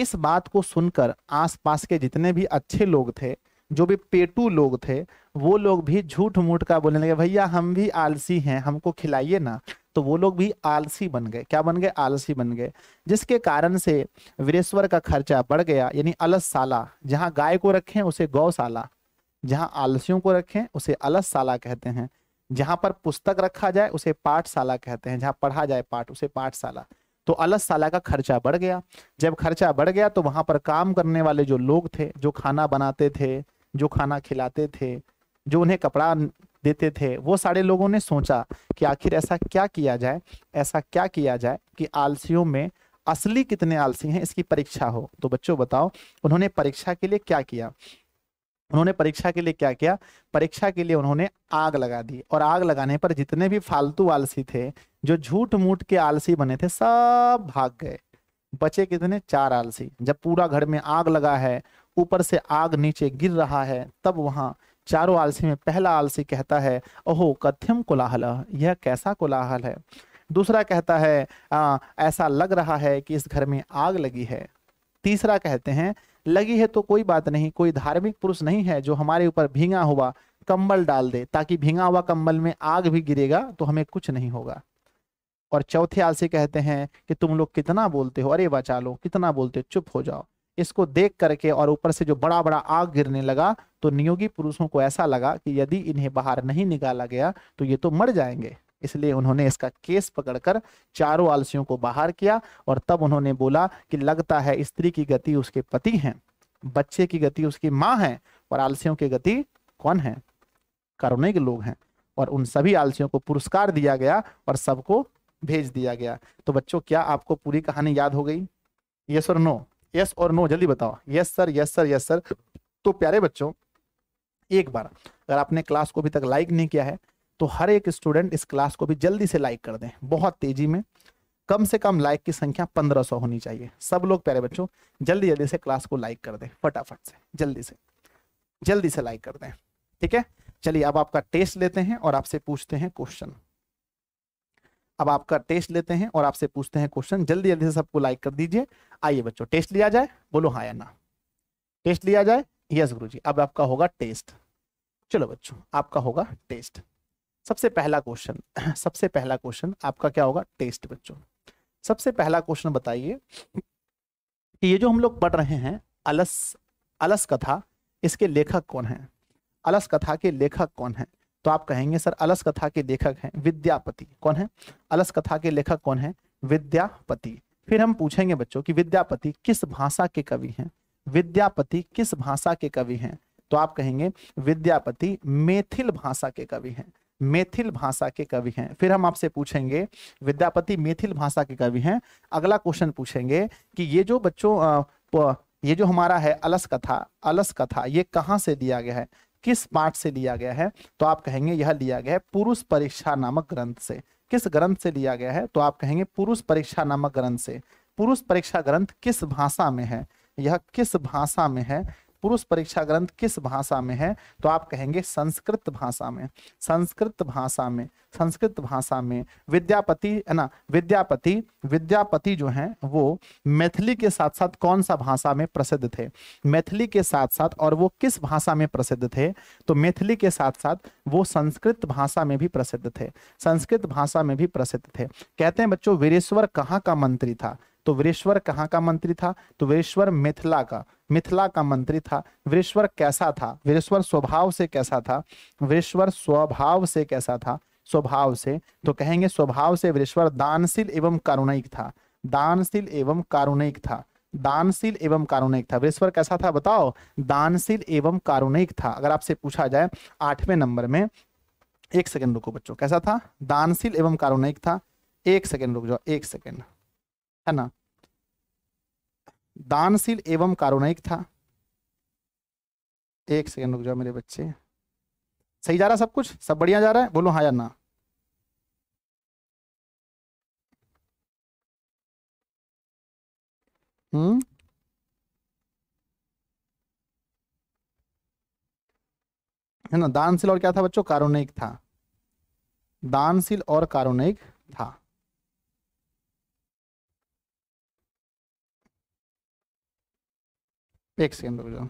इस बात को सुनकर आसपास के जितने भी अच्छे लोग थे जो भी पेटू लोग थे वो लोग भी झूठ मूठ का बोलने लगे भैया हम भी आलसी हैं हमको खिलाइए ना तो वो लोग भी आलसी बन गए क्या बन गए आलसी बन गए जिसके कारण से वीरेश्वर का खर्चा बढ़ गया यानी अलसशाला जहाँ गाय को रखें उसे गौशाला जहाँ आलसियों को रखें उसे अलसशाला कहते हैं जहाँ पर पुस्तक रखा जाए उसे पाठशाला कहते हैं जहाँ पढ़ा जाए पाठ उसे पाठशाला तो अलस साला का खर्चा बढ़ गया जब खर्चा बढ़ गया तो वहां पर काम करने वाले जो लोग थे जो खाना बनाते थे जो खाना खिलाते थे जो उन्हें कपड़ा देते थे वो सारे लोगों ने सोचा कि आखिर ऐसा क्या किया जाए ऐसा क्या किया जाए कि आलसियों में असली कितने आलसी हैं इसकी परीक्षा हो तो बच्चों बताओ उन्होंने परीक्षा के लिए क्या किया उन्होंने परीक्षा के लिए क्या किया परीक्षा के लिए उन्होंने आग लगा दी और आग लगाने पर जितने भी फालतू आलसी थे जो झूठ मूठ के आलसी बने थे सब भाग गए बचे कितने चार आलसी जब पूरा घर में आग लगा है ऊपर से आग नीचे गिर रहा है तब वहां चारों आलसी में पहला आलसी कहता है ओहो कथ्यम कोलाहल यह कैसा कोलाहल है दूसरा कहता है आ, ऐसा लग रहा है कि इस घर में आग लगी है तीसरा कहते हैं लगी है तो कोई बात नहीं कोई धार्मिक पुरुष नहीं है जो हमारे ऊपर भींगा हुआ कंबल डाल दे ताकि भींगा हुआ कंबल में आग भी गिरेगा तो हमें कुछ नहीं होगा और चौथे आलसी कहते हैं कि तुम लोग कितना बोलते हो अरे बचा लो कितना बोलते हो चुप हो जाओ इसको देख करके और ऊपर से जो बड़ा बड़ा आग गिरने लगा तो नियोगी पुरुषों को ऐसा लगा कि यदि इन्हें बाहर नहीं निकाला गया तो ये तो मर जाएंगे इसलिए उन्होंने इसका केस पकड़कर चारों आलसियों को बाहर किया और तब उन्होंने बोला कि लगता है स्त्री की गति उसके पति हैं बच्चे की गति उसकी माँ है और आलसियों की गति कौन है करुणिक लोग हैं और उन सभी आलसियों को पुरस्कार दिया गया और सबको भेज दिया गया तो बच्चों क्या आपको पूरी कहानी याद हो गई यस और नो यस और नो जल्दी बताओ yes sir yes sir yes sir तो प्यारे बच्चों एक बार अगर आपने क्लास को अभी तक लाइक नहीं किया है तो हर एक स्टूडेंट इस क्लास को भी जल्दी से लाइक कर दें बहुत तेजी में कम से कम लाइक की संख्या पंद्रह सौ होनी चाहिए सब लोग प्यारे बच्चों जल्दी जल्दी से क्लास को लाइक कर दें फटाफट से जल्दी से जल्दी से लाइक कर दें ठीक है चलिए अब आपका टेस्ट लेते हैं और आपसे पूछते हैं क्वेश्चन अब आपका टेस्ट लेते हैं और आपसे पूछते हैं क्वेश्चन जल्दी जल्दी से सबको लाइक कर दीजिए आइए बच्चों टेस्ट लिया जाए बोलो हाँ या ना टेस्ट लिया जाए यस गुरु जी अब आपका होगा टेस्ट चलो बच्चों आपका होगा टेस्ट सबसे पहला क्वेश्चन सबसे पहला क्वेश्चन आपका क्या होगा टेस्ट बच्चों सबसे पहला क्वेश्चन बताइए कि ये जो हम लोग पढ़ रहे हैं अलस अलस कथा इसके लेखक कौन है अलस कथा के लेखक कौन है तो आप कहेंगे सर अलस कथा के लेखक हैं विद्यापति कौन है अलस कथा के लेखक कौन है विद्यापति फिर हम पूछेंगे बच्चों कि विद्यापति किस भाषा के कवि हैं विद्यापति किस भाषा के कवि हैं तो आप कहेंगे विद्यापति मेथिल भाषा के कवि हैं मेथिल भाषा के कवि हैं फिर हम आपसे पूछेंगे विद्यापति मेथिल भाषा के कवि हैं अगला क्वेश्चन पूछेंगे कि ये जो बच्चों ये जो हमारा है अलस कथा अलस कथा ये कहाँ से दिया गया है किस पाठ से लिया गया है तो आप कहेंगे यह लिया गया है पुरुष परीक्षा नामक ग्रंथ से किस ग्रंथ से लिया गया है तो आप कहेंगे पुरुष परीक्षा नामक ग्रंथ से पुरुष परीक्षा ग्रंथ किस भाषा में है यह किस भाषा में है पुरुष परीक्षा ग्रंथ किस भाषा में है तो आप कहेंगे संस्कृत भाषा में संस्कृत भाषा में संस्कृत भाषा में विद्यापति है ना विद्यापति विद्यापति जो हैं वो मैथिली के साथ साथ कौन सा भाषा में प्रसिद्ध थे मैथिली के साथ साथ और वो किस भाषा में प्रसिद्ध थे तो मैथिली के साथ साथ वो संस्कृत भाषा में भी प्रसिद्ध थे संस्कृत भाषा में भी प्रसिद्ध थे कहते हैं बच्चों वीरेश्वर कहाँ का मंत्री था तो वृश्वर कहाँ का मंत्री था तो वृश्वर मिथिला का मिथिला का मंत्री था वृश्वर कैसा था वृश्वर स्वभाव से कैसा था वृश्वर स्वभाव से कैसा था स्वभाव से तो कहेंगे स्वभाव से वृश्वर दानशील एवं कारुणिक था दानशील एवं कारुणिक था दानशील एवं कारुणिक था वृश्वर कैसा था बताओ दानशील एवं कारुणिक था अगर आपसे पूछा जाए आठवें नंबर में एक सेकेंड रुको बच्चों कैसा था दानशील एवं कारुणिक था एक सेकेंड रुक जाओ एक सेकेंड है ना दानशील एवं कारुणिक था एक सेकेंड रुक जाओ मेरे बच्चे सही जा रहा सब कुछ सब बढ़िया जा रहा है बोलो हाँ या ना हम्म है ना दानशील और क्या था बच्चों कारुणिक था दानशील और कारुणिक था एक सेकेंड रुक जाओ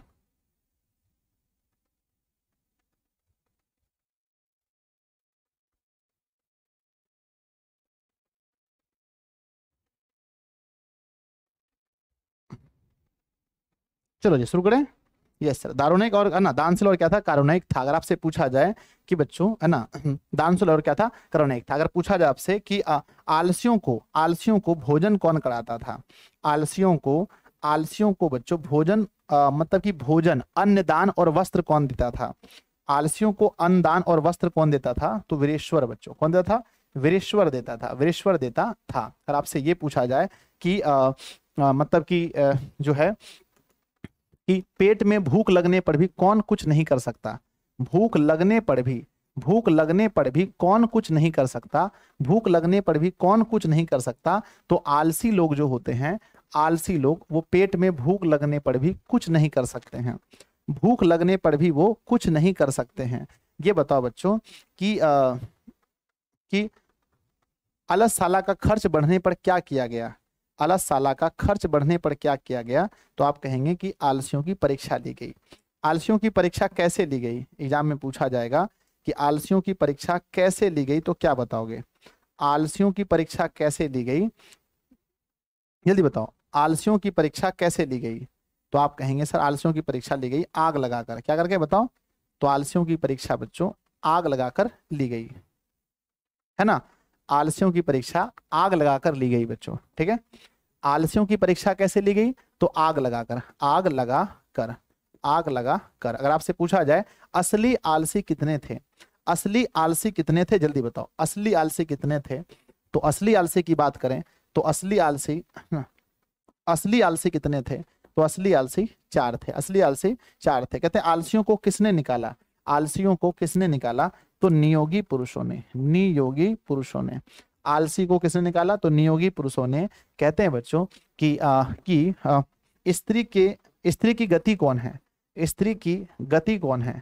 चलो जी शुरू करें यस सर दारुणिक और ना दानशील और क्या था कारुणिक था अगर आपसे पूछा जाए कि बच्चों है ना दानशील और क्या था कारुणिक था अगर पूछा जाए आपसे कि आलसियों को आलसियों को भोजन कौन कराता था आलसियों को आलसियों को बच्चों भोजन आ, मतलब कि भोजन अन्न दान और वस्त्र कौन देता था आलसियों को अन्न दान और वस्त्र कौन देता था तो वीरेश्वर बच्चों कौन देता था वीरेश्वर देता था वीरेश्वर देता था अगर आपसे ये पूछा जाए कि आ, आ, मतलब कि जो है कि पेट में भूख लगने पर भी कौन कुछ नहीं कर सकता भूख लगने पर भी भूख लगने पर भी कौन कुछ नहीं कर सकता भूख लगने पर भी कौन कुछ नहीं कर सकता तो आलसी लोग जो होते हैं आलसी लोग वो पेट में भूख लगने पर भी कुछ नहीं कर सकते हैं भूख लगने पर भी वो कुछ नहीं कर सकते हैं ये बताओ बच्चों कि आ, कि अलस साला का खर्च बढ़ने पर क्या किया गया आलस साला का खर्च बढ़ने पर क्या किया गया तो आप कहेंगे कि आलसियों की परीक्षा ली गई आलसियों की परीक्षा कैसे ली गई एग्जाम में पूछा जाएगा कि आलसियों की परीक्षा कैसे ली गई तो क्या बताओगे आलसियों की परीक्षा कैसे ली गई जल्दी बताओ आलसियों की परीक्षा कैसे ली गई तो आप कहेंगे सर आलसियों की परीक्षा ली गई आग लगाकर क्या करके बताओ तो आलसियों की परीक्षा बच्चों आग लगाकर ली गई है ना आलसियों की परीक्षा आग लगाकर ली गई बच्चों ठीक है आलसियों की परीक्षा कैसे ली गई तो आग लगाकर आग लगा कर आग लगा कर अगर आपसे पूछा जाए असली आलसी कितने थे असली आलसी कितने थे जल्दी बताओ असली आलसी कितने थे तो असली आलसी की बात करें तो असली आलसी हाँ, असली आलसी कितने थे तो असली आलसी चार थे असली आलसी चार थे कहते आलसियों को किसने निकाला आलसियों को किसने निकाला तो नियोगी पुरुषों ने नियोगी पुरुषों ने आलसी को किसने निकाला तो नियोगी पुरुषों ने कहते हैं बच्चों कि आ, कि स्त्री के स्त्री की गति कौन है स्त्री की गति कौन है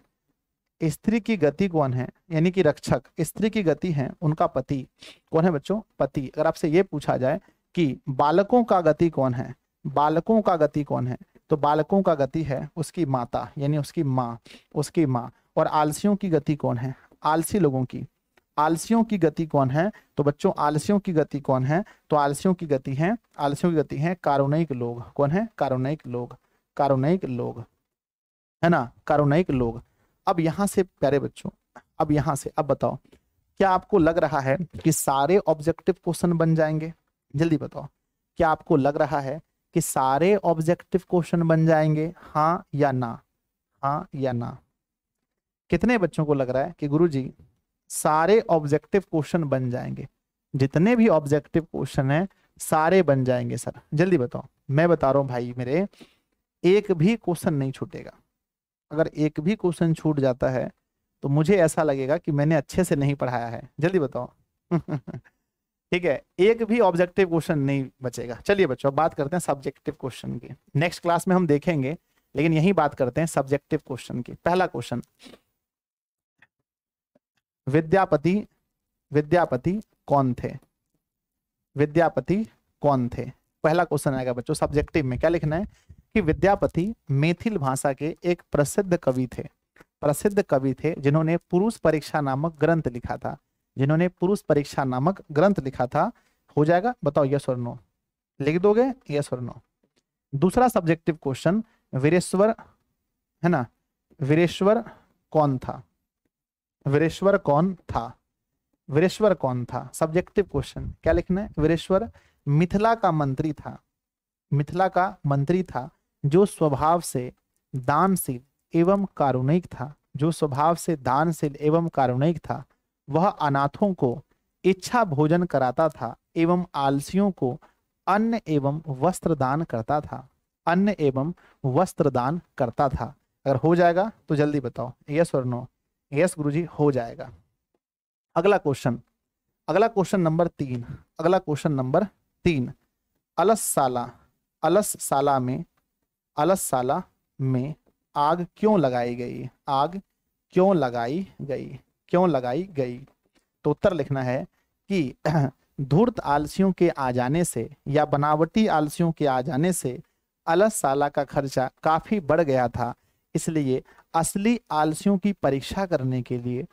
स्त्री की गति कौन है यानी कि रक्षक स्त्री की गति है उनका पति कौन है बच्चों पति अगर आपसे ये पूछा जाए कि बालकों का गति कौन है बालकों का गति कौन है तो बालकों का गति है उसकी माता यानी उसकी माँ उसकी माँ और आलसियों की गति कौन है आलसी लोगों की आलसियों की गति कौन है तो बच्चों आलसियों की गति कौन है तो आलसियों की गति है आलसियों की गति है कारुणिक लोग कौन है कारुणिक लोग कारुणिक लोग है ना कारुणिक लोग अब यहां से प्यारे बच्चों अब यहां से अब बताओ क्या आपको लग रहा है कि सारे ऑब्जेक्टिव क्वेश्चन बन जाएंगे जल्दी बताओ क्या आपको लग रहा है कि सारे ऑब्जेक्टिव क्वेश्चन बन जाएंगे हाँ या ना हाँ या ना कितने बच्चों को लग रहा है कि गुरुजी सारे ऑब्जेक्टिव क्वेश्चन बन जाएंगे जितने भी ऑब्जेक्टिव क्वेश्चन है सारे बन जाएंगे सर जल्दी बताओ मैं बता रहा हूँ भाई मेरे एक भी क्वेश्चन नहीं छूटेगा अगर एक भी क्वेश्चन छूट जाता है तो मुझे ऐसा लगेगा कि मैंने अच्छे से नहीं पढ़ाया है जल्दी बताओ ठीक है एक भी ऑब्जेक्टिव क्वेश्चन नहीं बचेगा चलिए बच्चों बात करते हैं सब्जेक्टिव क्वेश्चन की नेक्स्ट क्लास में हम देखेंगे लेकिन यही बात करते हैं सब्जेक्टिव क्वेश्चन की पहला क्वेश्चन विद्यापति विद्यापति कौन थे विद्यापति कौन थे पहला क्वेश्चन आएगा बच्चों सब्जेक्टिव में क्या लिखना है कि विद्यापति मेथिल भाषा के एक प्रसिद्ध कवि थे प्रसिद्ध कवि थे जिन्होंने पुरुष परीक्षा नामक ग्रंथ लिखा था जिन्होंने पुरुष परीक्षा नामक ग्रंथ लिखा था हो जाएगा बताओ यस और नो लिख दोगे यस और नो दूसरा सब्जेक्टिव क्वेश्चन वीरेश्वर है ना वीरेश्वर कौन था वीरेश्वर कौन था वीरेश्वर कौन था सब्जेक्टिव क्वेश्चन क्या लिखना है वीरेश्वर मिथिला का मंत्री था मिथिला का मंत्री था जो स्वभाव से दानशील एवं कारुणिक था जो स्वभाव से दानशील एवं कारुणिक था वह अनाथों को इच्छा भोजन कराता था एवं आलसियों को अन्न एवं वस्त्र दान करता था अन्न एवं वस्त्र दान करता था अगर हो जाएगा तो जल्दी बताओ यस और नो यस गुरुजी हो जाएगा अगला क्वेश्चन अगला क्वेश्चन नंबर तीन अगला क्वेश्चन नंबर तीन अलस साला अलस साला में अलस साला में आग क्यों लगाई गई आग क्यों लगाई गई क्यों लगाई गई तो उत्तर लिखना है कि धूर्त आलसियों के आ जाने से या बनावटी आलसियों के आ जाने से अलस साला का खर्चा काफी बढ़ गया था इसलिए असली आलसियों की परीक्षा करने के लिए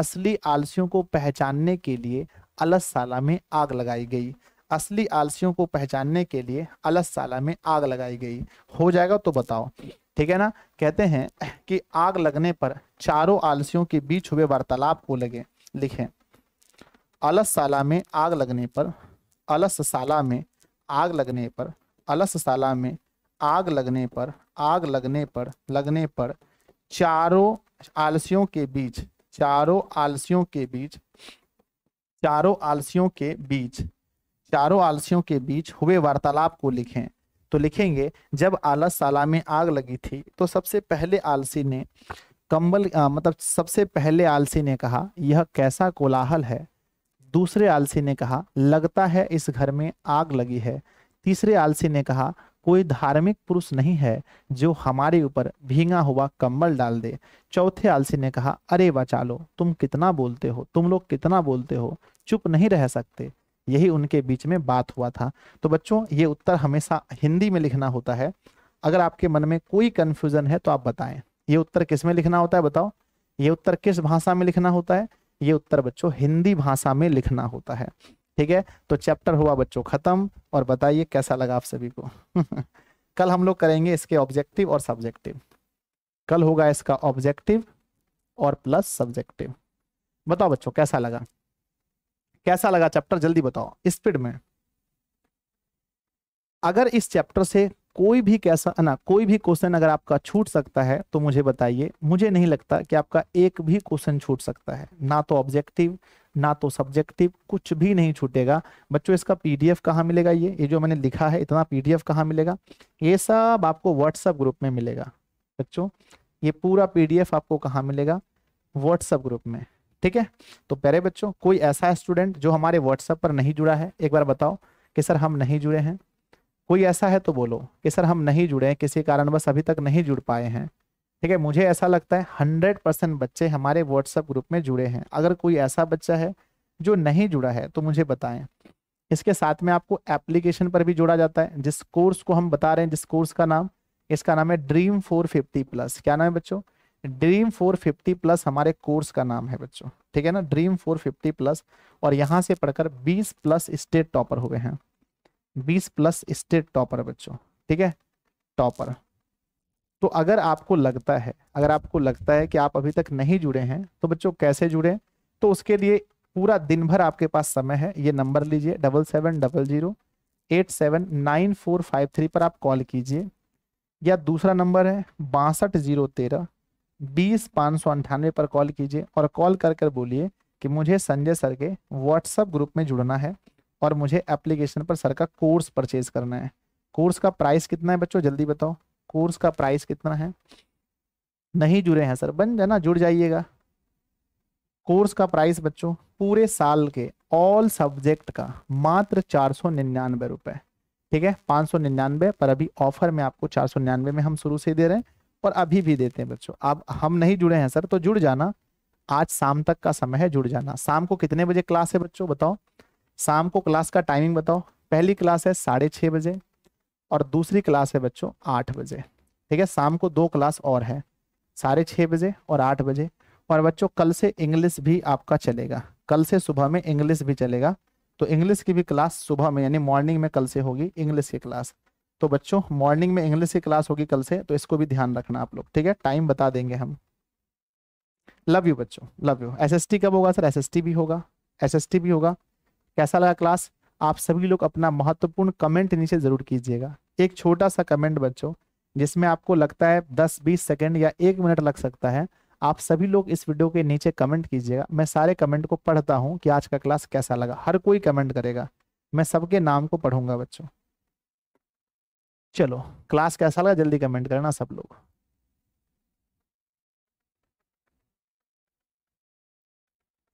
असली आलसियों को पहचानने के लिए अलस साला में आग लगाई गई असली आलसियों को पहचानने के लिए अलस साला में आग लगाई गई हो जाएगा तो बताओ ठीक है ना कहते हैं कि आग लगने पर चारों आलसियों के बीच हुए वार्तालाप को लगे लिखें अलस साला में आग लगने पर अलस साला में आग लगने पर अलस साला में आग लगने पर आग लगने पर लगने पर चारों आलसियों के बीच चारों आलसियों के बीच चारों आलसियों के बीच चारों आलसियों के बीच हुए वार्तालाप को लिखें तो लिखेंगे जब आला साला में आग लगी थी तो सबसे पहले आलसी ने कंबल मतलब सबसे पहले आलसी ने कहा यह कैसा कोलाहल है दूसरे आलसी ने कहा लगता है इस घर में आग लगी है तीसरे आलसी ने कहा कोई धार्मिक पुरुष नहीं है जो हमारे ऊपर भींगा हुआ कंबल डाल दे चौथे आलसी ने कहा अरे बचा लो तुम कितना बोलते हो तुम लोग कितना बोलते हो चुप नहीं रह सकते यही उनके बीच में बात हुआ था तो बच्चों ये उत्तर हमेशा हिंदी में लिखना होता है अगर आपके मन में कोई कन्फ्यूजन है तो आप बताएं ये उत्तर किस में लिखना होता है बताओ ये उत्तर किस भाषा में लिखना होता है ये उत्तर बच्चों हिंदी भाषा में लिखना होता है ठीक है तो चैप्टर हुआ बच्चों खत्म और बताइए कैसा लगा आप सभी को कल हम लोग करेंगे इसके ऑब्जेक्टिव और सब्जेक्टिव कल होगा इसका ऑब्जेक्टिव और प्लस सब्जेक्टिव बताओ बच्चों कैसा लगा कैसा लगा चैप्टर जल्दी बताओ स्पीड में अगर इस चैप्टर से कोई भी कैसा ना कोई भी क्वेश्चन अगर आपका छूट सकता है तो मुझे बताइए मुझे नहीं लगता कि आपका एक भी क्वेश्चन छूट सकता है ना तो ऑब्जेक्टिव ना तो सब्जेक्टिव कुछ भी नहीं छूटेगा बच्चों इसका पीडीएफ कहाँ मिलेगा ये ये जो मैंने लिखा है इतना पीडीएफ कहाँ मिलेगा ये सब आपको व्हाट्सएप ग्रुप में मिलेगा बच्चों ये पूरा पीडीएफ आपको कहाँ मिलेगा व्हाट्सएप ग्रुप में ठीक है तो प्यारे बच्चों कोई ऐसा स्टूडेंट जो हमारे व्हाट्सएप पर नहीं जुड़ा है एक बार बताओ कि सर हम नहीं जुड़े हैं कोई ऐसा है तो बोलो कि सर हम नहीं जुड़े हैं किसी कारणवश अभी तक नहीं जुड़ पाए हैं ठीक है मुझे ऐसा लगता है हंड्रेड परसेंट बच्चे हमारे व्हाट्सएप ग्रुप में जुड़े हैं अगर कोई ऐसा बच्चा है जो नहीं जुड़ा है तो मुझे बताएं इसके साथ में आपको एप्लीकेशन पर भी जोड़ा जाता है जिस कोर्स को हम बता रहे हैं जिस कोर्स का नाम इसका नाम है ड्रीम फोर फिफ्टी प्लस क्या नाम है बच्चों ड्रीम 450 प्लस हमारे कोर्स का नाम है बच्चों ठीक है ना ड्रीम 450 प्लस और यहाँ से पढ़कर 20 प्लस स्टेट टॉपर हुए हैं 20 प्लस स्टेट टॉपर बच्चों ठीक है टॉपर तो अगर आपको लगता है अगर आपको लगता है कि आप अभी तक नहीं जुड़े हैं तो बच्चों कैसे जुड़े तो उसके लिए पूरा दिन भर आपके पास समय है ये नंबर लीजिए double seven double zero eight seven nine four five three पर आप कॉल कीजिए या दूसरा नंबर है बासठ जीरो तेरह बीस पाँच सौ अंठानवे पर कॉल कीजिए और कॉल कर कर बोलिए कि मुझे संजय सर के व्हाट्सअप ग्रुप में जुड़ना है और मुझे एप्लीकेशन पर सर का कोर्स परचेज करना है कोर्स का प्राइस कितना है बच्चों जल्दी बताओ कोर्स का प्राइस कितना है नहीं जुड़े हैं सर बन जाना जुड़ जाइएगा कोर्स का प्राइस बच्चों पूरे साल के ऑल सब्जेक्ट का मात्र चार सौ निन्यानवे रुपये ठीक है पाँच सौ निन्यानवे पर अभी ऑफर में आपको चार सौ निन्यानवे में हम शुरू से दे रहे हैं और अभी भी देते हैं बच्चों आप हम नहीं जुड़े हैं सर तो जुड़ जाना आज शाम तक का समय है जुड़ जाना शाम को कितने बजे क्लास है बच्चों बताओ शाम को क्लास का टाइमिंग बताओ पहली क्लास है साढ़े छः बजे और दूसरी क्लास है बच्चों आठ बजे ठीक है शाम को दो क्लास और है साढ़े छः बजे और आठ बजे और बच्चों कल से इंग्लिश भी आपका चलेगा कल से सुबह में इंग्लिश भी चलेगा तो इंग्लिश की भी क्लास सुबह में यानी मॉर्निंग में कल से होगी इंग्लिश की क्लास तो बच्चों मॉर्निंग में इंग्लिश की क्लास होगी कल से तो इसको भी ध्यान रखना आप लोग ठीक है टाइम बता देंगे हम लव यू बच्चों लव यू एसएसटी कब होगा सर एसएसटी भी होगा एसएसटी भी होगा कैसा लगा क्लास आप सभी लोग अपना महत्वपूर्ण कमेंट नीचे जरूर कीजिएगा एक छोटा सा कमेंट बच्चों जिसमें आपको लगता है दस बीस सेकेंड या एक मिनट लग सकता है आप सभी लोग इस वीडियो के नीचे कमेंट कीजिएगा मैं सारे कमेंट को पढ़ता हूँ कि आज का क्लास कैसा लगा हर कोई कमेंट करेगा मैं सबके नाम को पढ़ूंगा बच्चों चलो क्लास कैसा लगा जल्दी कमेंट करना सब लोग